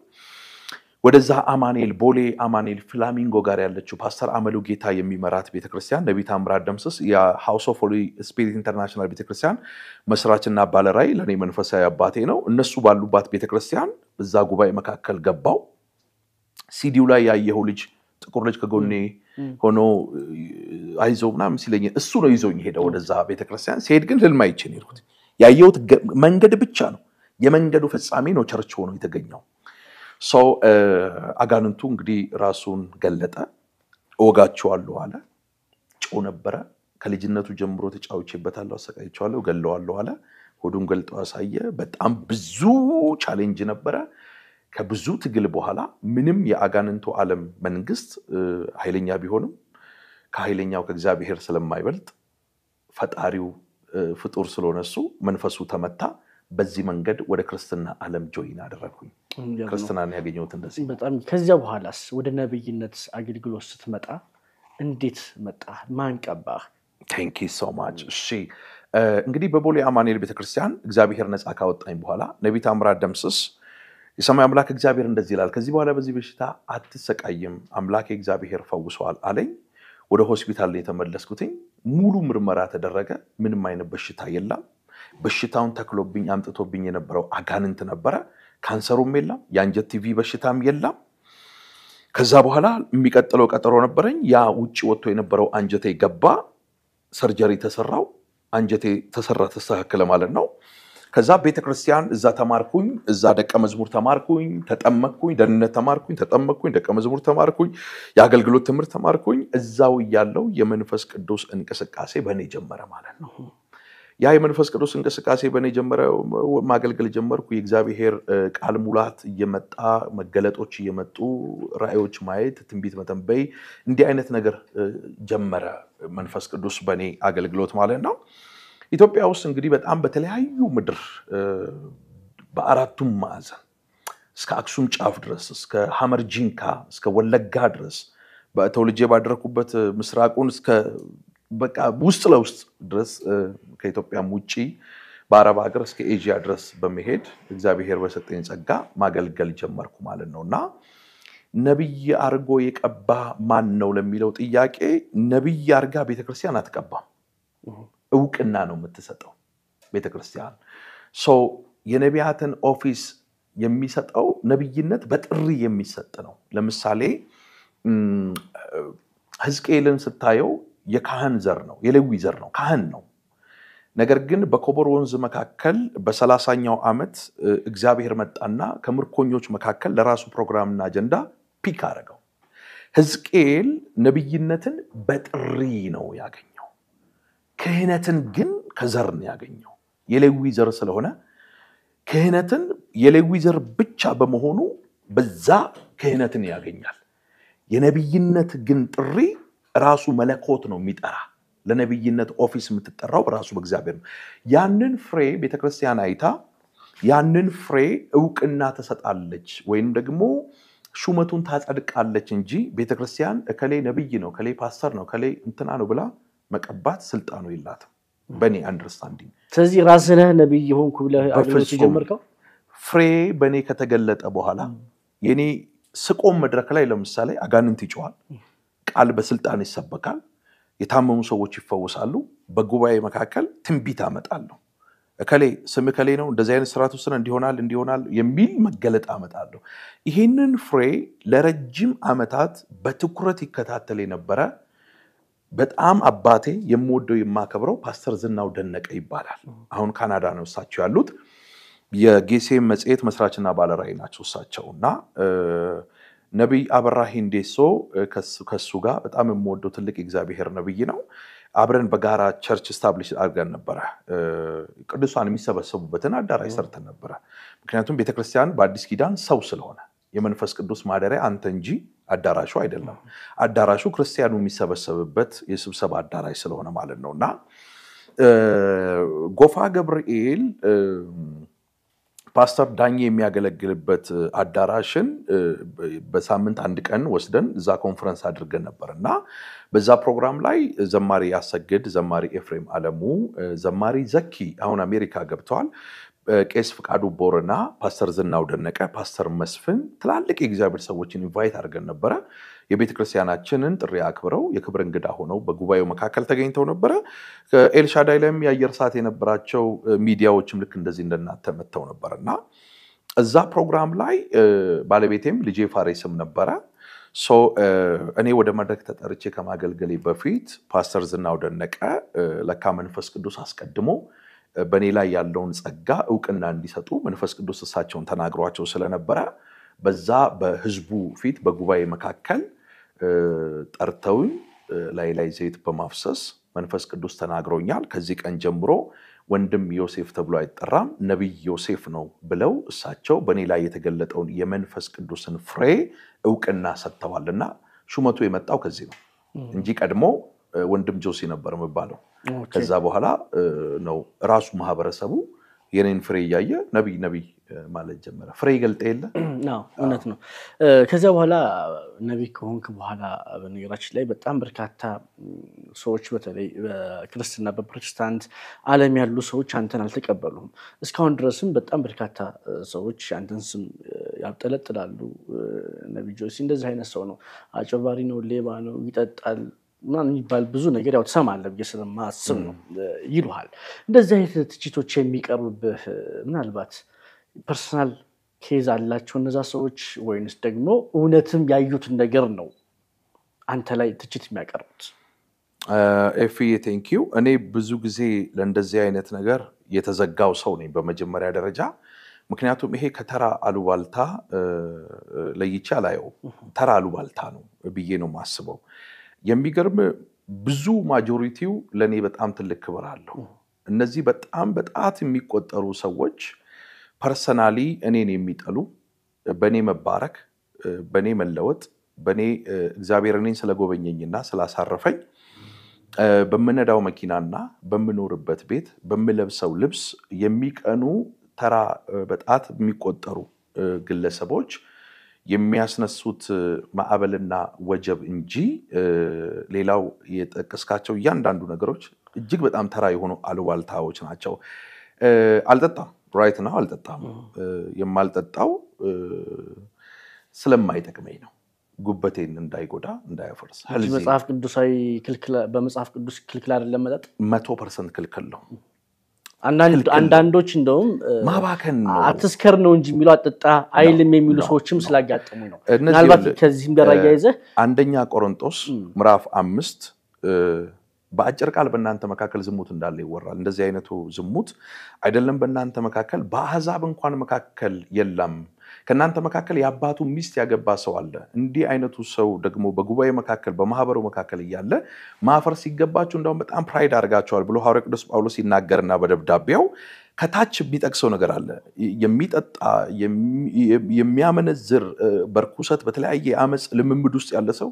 ወደዛ አማኔል ቦሌ አማኔል ፍላሚንጎ ጋር ያለችው ፓስተር አመሉ ጌታ የሚመራት ቤተክርስቲያን ነቢይ ታምራት ደምስስ የሃውስ ኦፍ ሆሊ ስፒሪት ኢንተርናሽናል ቤተክርስቲያን መስራችና ባለራይ ለእኔ መንፈሳዊ አባቴ ነው። እነሱ ባሉባት ቤተክርስቲያን እዛ ጉባኤ መካከል ገባው። ሲዲው ላይ ያየኸው ልጅ ጥቁር ልጅ ከጎኔ ሆኖ አይዞ ምናምን ሲለኝ እሱ ነው ይዞኝ ሄደ። ወደዛ ቤተክርስቲያን ሲሄድ ግን ህልም አይቼ ነው የሄድኩት። ያየሁት መንገድ ብቻ ነው። የመንገዱ ፍጻሜ ነው ቸርች ሆኖ የተገኘው። ሰው አጋንንቱ እንግዲህ ራሱን ገለጠ። እወጋችኋለሁ አለ። ጨው ነበረ። ከልጅነቱ ጀምሮ ተጫውቼበታለሁ፣ አሰቃይቸዋለሁ፣ ገለዋለሁ አለ። ሆዱን ገልጦ ያሳየ። በጣም ብዙ ቻሌንጅ ነበረ። ከብዙ ትግል በኋላ ምንም የአጋንንቱ ዓለም መንግስት ኃይለኛ ቢሆንም ከኃይለኛው ከእግዚአብሔር ስለማይበልጥ ፈጣሪው ፍጡር ስለሆነ እሱ መንፈሱ ተመታ። በዚህ መንገድ ወደ ክርስትና አለም ጆይን አደረግኩኝ። ክርስትናን ያገኘት እንደዚህ። በጣም ከዚያ በኋላስ ወደ ነብይነት አገልግሎት ስትመጣ እንዴት መጣ ማን ቀባህ? ቴንኪ ሶ ማች። እሺ እንግዲህ በቦሌ አማኑኤል ቤተክርስቲያን እግዚአብሔር ነፃ ካወጣኝ በኋላ ነቢት ታምራት ደምስስ የሰማይ አምላክ እግዚአብሔር እንደዚህ ይላል፣ ከዚህ በኋላ በዚህ በሽታ አትሰቃይም፣ አምላክ እግዚአብሔር ፈውሰዋል አለኝ። ወደ ሆስፒታል የተመለስኩትኝ ሙሉ ምርመራ ተደረገ። ምንም አይነት በሽታ የለም። በሽታውን ተክሎብኝ አምጥቶብኝ የነበረው አጋንንት ነበረ። ካንሰሩም የለም፣ የአንጀት ቲቪ በሽታም የለም። ከዛ በኋላ የሚቀጥለው ቀጠሮ ነበረኝ። ያ ውጭ ወጥቶ የነበረው አንጀቴ ገባ። ሰርጀሪ ተሰራው፣ አንጀቴ ተሰራ፣ ተስተካከለ ማለት ነው። ከዛ ቤተክርስቲያን እዛ ተማርኩኝ። እዛ ደቀ መዝሙር ተማርኩኝ፣ ተጠመቅኩኝ፣ ደህንነት ተማርኩኝ፣ ተጠመቅኩኝ፣ ደቀ መዝሙር ተማርኩኝ፣ የአገልግሎት ትምህርት ተማርኩኝ። እዛው እያለው የመንፈስ ቅዱስ እንቅስቃሴ በእኔ ጀመረ ማለት ነው። ያ የመንፈስ ቅዱስ እንቅስቃሴ በእኔ ጀመረ። ማገልገል ጀመርኩ። የእግዚአብሔር ቃል ሙላት እየመጣ መገለጦች እየመጡ ራእዮች ማየት፣ ትንቢት መተንበይ፣ እንዲህ አይነት ነገር ጀመረ መንፈስ ቅዱስ በእኔ አገልግሎት ማለት ነው። ኢትዮጵያ ውስጥ እንግዲህ በጣም በተለያዩ ምድር በአራቱም ማዕዘን እስከ አክሱም ጫፍ ድረስ እስከ ጂንካ እስከ ወለጋ ድረስ በተወልጄ ባደረኩበት ምስራቁን እስከ በቃ ውስጥ ለውስጥ ድረስ ከኢትዮጵያም ውጭ በአረብ ሀገር እስከ ኤዥያ ድረስ በመሄድ እግዚአብሔር በሰጠኝ ጸጋ ማገልገል ጀመርኩ ማለት ነው እና ነቢይ አርጎ የቀባ ማን ነው ለሚለው ጥያቄ ነቢይ አርጋ ቤተክርስቲያን አትቀባም። እውቅና ነው የምትሰጠው ቤተክርስቲያን። የነቢያትን ኦፊስ የሚሰጠው ነቢይነት በጥሪ የሚሰጥ ነው። ለምሳሌ ህዝቅኤልን ስታየው የካህን ዘር ነው፣ የሌዊ ዘር ነው፣ ካህን ነው። ነገር ግን በኮበር ወንዝ መካከል በሰላሳኛው ዓመት እግዚአብሔር መጣና ከምርኮኞች መካከል ለራሱ ፕሮግራምና አጀንዳ ፒክ አደረገው። ሕዝቅኤል ነቢይነትን በጥሪ ነው ያገኘው። ክህነትን ግን ከዘር ነው ያገኘው። የሌዊ ዘር ስለሆነ ክህነትን የሌዊ ዘር ብቻ በመሆኑ በዛ ክህነትን ያገኛል። የነቢይነት ግን ጥሪ ራሱ መለኮት ነው የሚጠራ ለነቢይነት ኦፊስ የምትጠራው ራሱ በእግዚአብሔር ነው። ያንን ፍሬ ቤተክርስቲያን አይታ ያንን ፍሬ እውቅና ትሰጣለች ወይም ደግሞ ሹመቱን ታጸድቃለች እንጂ ቤተክርስቲያን እከሌ ነብይ ነው፣ እከሌ ፓስተር ነው፣ እከሌ እንትና ነው ብላ መቀባት ስልጣኑ የላትም በእኔ አንደርስታንዲንግ። ስለዚህ ራስነህ ነብይ ሆንኩ ብለህ ጀመርከው። ፍሬ በእኔ ከተገለጠ በኋላ የኔ ስቆም መድረክ ላይ ለምሳሌ አጋንንት ይጮዋል። ቃል በስልጣን ይሰበካል። የታመሙ ሰዎች ይፈወሳሉ። በጉባኤ መካከል ትንቢት አመጣለሁ። እከሌ ስም እከሌ ነው እንደዚህ አይነት ስርዓት ውስጥ እንዲሆናል እንዲሆናል የሚል መገለጥ አመጣለሁ። ይህንን ፍሬ ለረጅም ዓመታት በትኩረት ይከታተል የነበረ በጣም አባቴ የምወደው የማከብረው ፓስተር ዝናው ደነቀ ይባላል። አሁን ካናዳ ነው እሳቸው ያሉት። የጌሴ መጽሔት መስራችና ባለራዕይ ናቸው እሳቸው እና ነቢይ አበራ ሂንዴሶ ከሱ ጋር በጣም የምወደው ትልቅ የእግዚአብሔር ነብይ ነው። አብረን በጋራ ቸርች ስታብሊሽ አድርገን ነበረ። ቅዱሳን የሚሰበሰቡበትን አዳራሽ ሰርተን ነበረ። ምክንያቱም ቤተክርስቲያን በአዲስ ኪዳን ሰው ስለሆነ የመንፈስ ቅዱስ ማደሪያ አንተ እንጂ አዳራሹ አይደለም። አዳራሹ ክርስቲያኑ የሚሰበሰብበት የስብሰባ አዳራሽ ስለሆነ ማለት ነው እና ጎፋ ገብርኤል ፓስተር ዳኝ የሚያገለግልበት አዳራሽን በሳምንት አንድ ቀን ወስደን እዛ ኮንፈረንስ አድርገን ነበር እና በዛ ፕሮግራም ላይ ዘማሪ ያሰግድ፣ ዘማሪ ኤፍሬም አለሙ፣ ዘማሪ ዘኪ አሁን አሜሪካ ገብተዋል፣ ቄስ ፍቃዱ ቦርና ፓስተር ዝናው ደነቀ፣ ፓስተር መስፍን ትላልቅ የእግዚአብሔር ሰዎችን ኢንቫይት አድርገን ነበረ። የቤተ ክርስቲያናችንን ጥሪ አክብረው የክብር እንግዳ ሆነው በጉባኤው መካከል ተገኝተው ነበረ። ኤልሻዳይ ላይም የአየር ሰዓት የነበራቸው ሚዲያዎችም ልክ እንደዚህ እንደናተ መጥተው ነበር እና እዛ ፕሮግራም ላይ ባለቤቴም ልጄ ፋሬስም ነበረ። እኔ ወደ መድረክ ተጠርቼ ከማገልገሌ በፊት ፓስተር ዝናው ደነቀ ለካ መንፈስ ቅዱስ አስቀድሞ በእኔ ላይ ያለውን ጸጋ እውቅና እንዲሰጡ መንፈስ ቅዱስ እሳቸውን ተናግሯቸው ስለነበረ በዛ በህዝቡ ፊት በጉባኤ መካከል ጠርተውኝ ላይ ላይ ዘይት በማፍሰስ መንፈስ ቅዱስ ተናግሮኛል። ከዚህ ቀን ጀምሮ ወንድም ዮሴፍ ተብሎ አይጠራም፣ ነቢይ ዮሴፍ ነው ብለው እሳቸው በእኔ ላይ የተገለጠውን የመንፈስ ቅዱስን ፍሬ እውቅና ሰጥተዋል እና ሹመቱ የመጣው ከዚህ ነው እንጂ ቀድሞ ወንድም ጆሲ ነበር የሚባለው ከዛ በኋላ ነው ራሱ ማህበረሰቡ የኔን ፍሬ እያየ ነቢይ ነቢይ ማለት ጀመረ። ፍሬ ይገልጠ የለ እውነት ነው። ከዚያ በኋላ ነቢ ከሆንክ በኋላ በነገራችን ላይ በጣም በርካታ ሰዎች በተለይ በክርስትና በፕሮቴስታንት ዓለም ያሉ ሰዎች አንተን አልተቀበሉም። እስካሁን ድረስም በጣም በርካታ ሰዎች አንተን ስም ያብጠለጥላሉ። ነቢ ጆሲ እንደዚህ አይነት ሰው ነው፣ አጨባሪ ነው፣ ሌባ ነው፣ ይጠጣል ምናምን የሚባል ብዙ ነገር ያው ትሰማለህ ብዬ ስም ነው ይሉሃል። እንደዚህ አይነት ትችቶች የሚቀርብብህ ምናልባት ፐርሰናል ኬዝ አላቸው እነዛ ሰዎች ወይንስ ደግሞ እውነትም ያዩትን ነገር ነው አንተ ላይ ትችት የሚያቀርቡት? ኤፍዬ ቴንኪዩ። እኔ ብዙ ጊዜ ለእንደዚህ አይነት ነገር የተዘጋው ሰው ነኝ በመጀመሪያ ደረጃ። ምክንያቱም ይሄ ከተራ አሉባልታ ለይቼ አላየው። ተራ አሉባልታ ነው ብዬ ነው የማስበው። የሚገርም ብዙ ማጆሪቲው ለእኔ በጣም ትልቅ ክብር አለው። እነዚህ በጣም በጣት የሚቆጠሩ ሰዎች ፐርሰናሊ እኔን የሚጠሉ በእኔ መባረክ፣ በእኔ መለወጥ፣ በእኔ እግዚአብሔር እኔን ስለጎበኘኝና ስላሳረፈኝ በምነዳው መኪናና በምኖርበት ቤት በምለብሰው ልብስ የሚቀኑ ተራ በጣት የሚቆጠሩ ግለሰቦች የሚያስነሱት ማዕበልና ወጀብ እንጂ ሌላው የጠቀስካቸው እያንዳንዱ ነገሮች እጅግ በጣም ተራ የሆኑ አሉባልታዎች ናቸው። አልጠጣም ስፕራይት ነው አልጠጣም። የማልጠጣው ስለማይጠቅመኝ ነው፣ ጉበቴን እንዳይጎዳ እንዳያፈርስ። መጽሐፍ ቅዱሳዊ በመጽሐፍ ቅዱስ ክልክል አይደለም መጠጥ፣ መቶ ፐርሰንት ክልክል ነው። አንዳንዶች እንደውም ማባከን ነው አትስከር ነው እንጂ የሚለው አጠጣ አይልም የሚሉ ሰዎችም ስላጋጠሙ ነው። ምናልባት ከዚህም ጋር አያይዘህ አንደኛ ቆሮንጦስ ምዕራፍ አምስት በአጭር ቃል በእናንተ መካከል ዝሙት እንዳለ ይወራል። እንደዚህ አይነቱ ዝሙት አይደለም በእናንተ መካከል በአህዛብ እንኳን መካከል የለም። ከእናንተ መካከል የአባቱ ሚስት ያገባ ሰው አለ። እንዲህ አይነቱ ሰው ደግሞ በጉባኤ መካከል በማህበሩ መካከል እያለ ማፈር ሲገባችሁ እንደውም በጣም ፕራይድ አድርጋቸዋል ብሎ ሐዋርያ ቅዱስ ጳውሎስ ይናገርና በደብዳቤው ከታች የሚጠቅሰው ነገር አለ። የሚጠጣ የሚያመነዝር በርኩሰት በተለያየ የአመፅ ልምምድ ውስጥ ያለ ሰው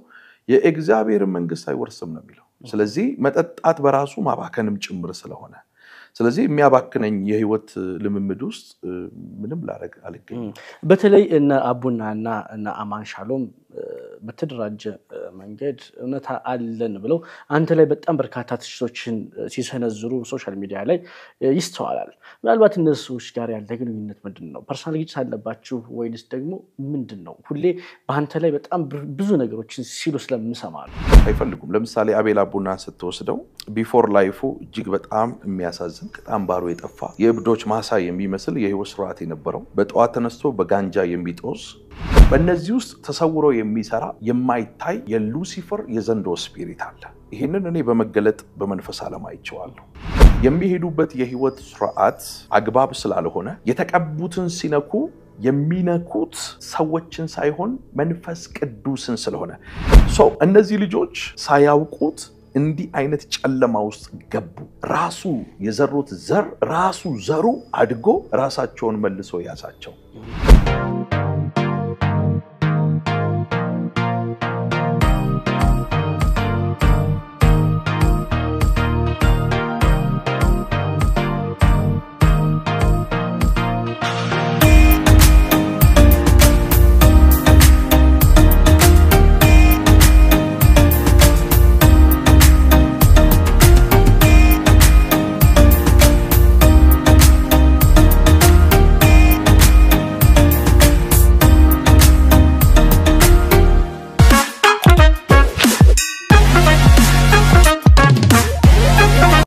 የእግዚአብሔር መንግስት አይወርስም ነው የሚለው። ስለዚህ መጠጣት በራሱ ማባከንም ጭምር ስለሆነ ስለዚህ የሚያባክነኝ የህይወት ልምምድ ውስጥ ምንም ላረግ አልገ በተለይ እነ አቡና እና እነ አማን ሻሎም በተደራጀ መንገድ እውነታ አለን ብለው አንተ ላይ በጣም በርካታ ትችቶችን ሲሰነዝሩ ሶሻል ሚዲያ ላይ ይስተዋላል። ምናልባት እነዚህ ሰዎች ጋር ያለ ግንኙነት ምንድን ነው? ፐርሰናል ግጭት አለባችሁ ወይንስ ደግሞ ምንድን ነው? ሁሌ በአንተ ላይ በጣም ብዙ ነገሮችን ሲሉ ስለምሰማ አይፈልጉም። ለምሳሌ አቤል አቡና ስትወስደው ቢፎር ላይፉ እጅግ በጣም የሚያ የሚያሳዝን ቅጣም ባሮ የጠፋ የእብዶች ማሳ የሚመስል የህይወት ስርዓት የነበረው በጠዋት ተነስቶ በጋንጃ የሚጦስ በእነዚህ ውስጥ ተሰውሮ የሚሰራ የማይታይ የሉሲፈር የዘንዶ ስፒሪት አለ። ይህንን እኔ በመገለጥ በመንፈስ ዓለም አይቼዋለሁ። የሚሄዱበት የህይወት ስርዓት አግባብ ስላልሆነ የተቀቡትን ሲነኩ የሚነኩት ሰዎችን ሳይሆን መንፈስ ቅዱስን ስለሆነ እነዚህ ልጆች ሳያውቁት እንዲህ አይነት ጨለማ ውስጥ ገቡ። ራሱ የዘሩት ዘር ራሱ ዘሩ አድጎ ራሳቸውን መልሶ ያዛቸው።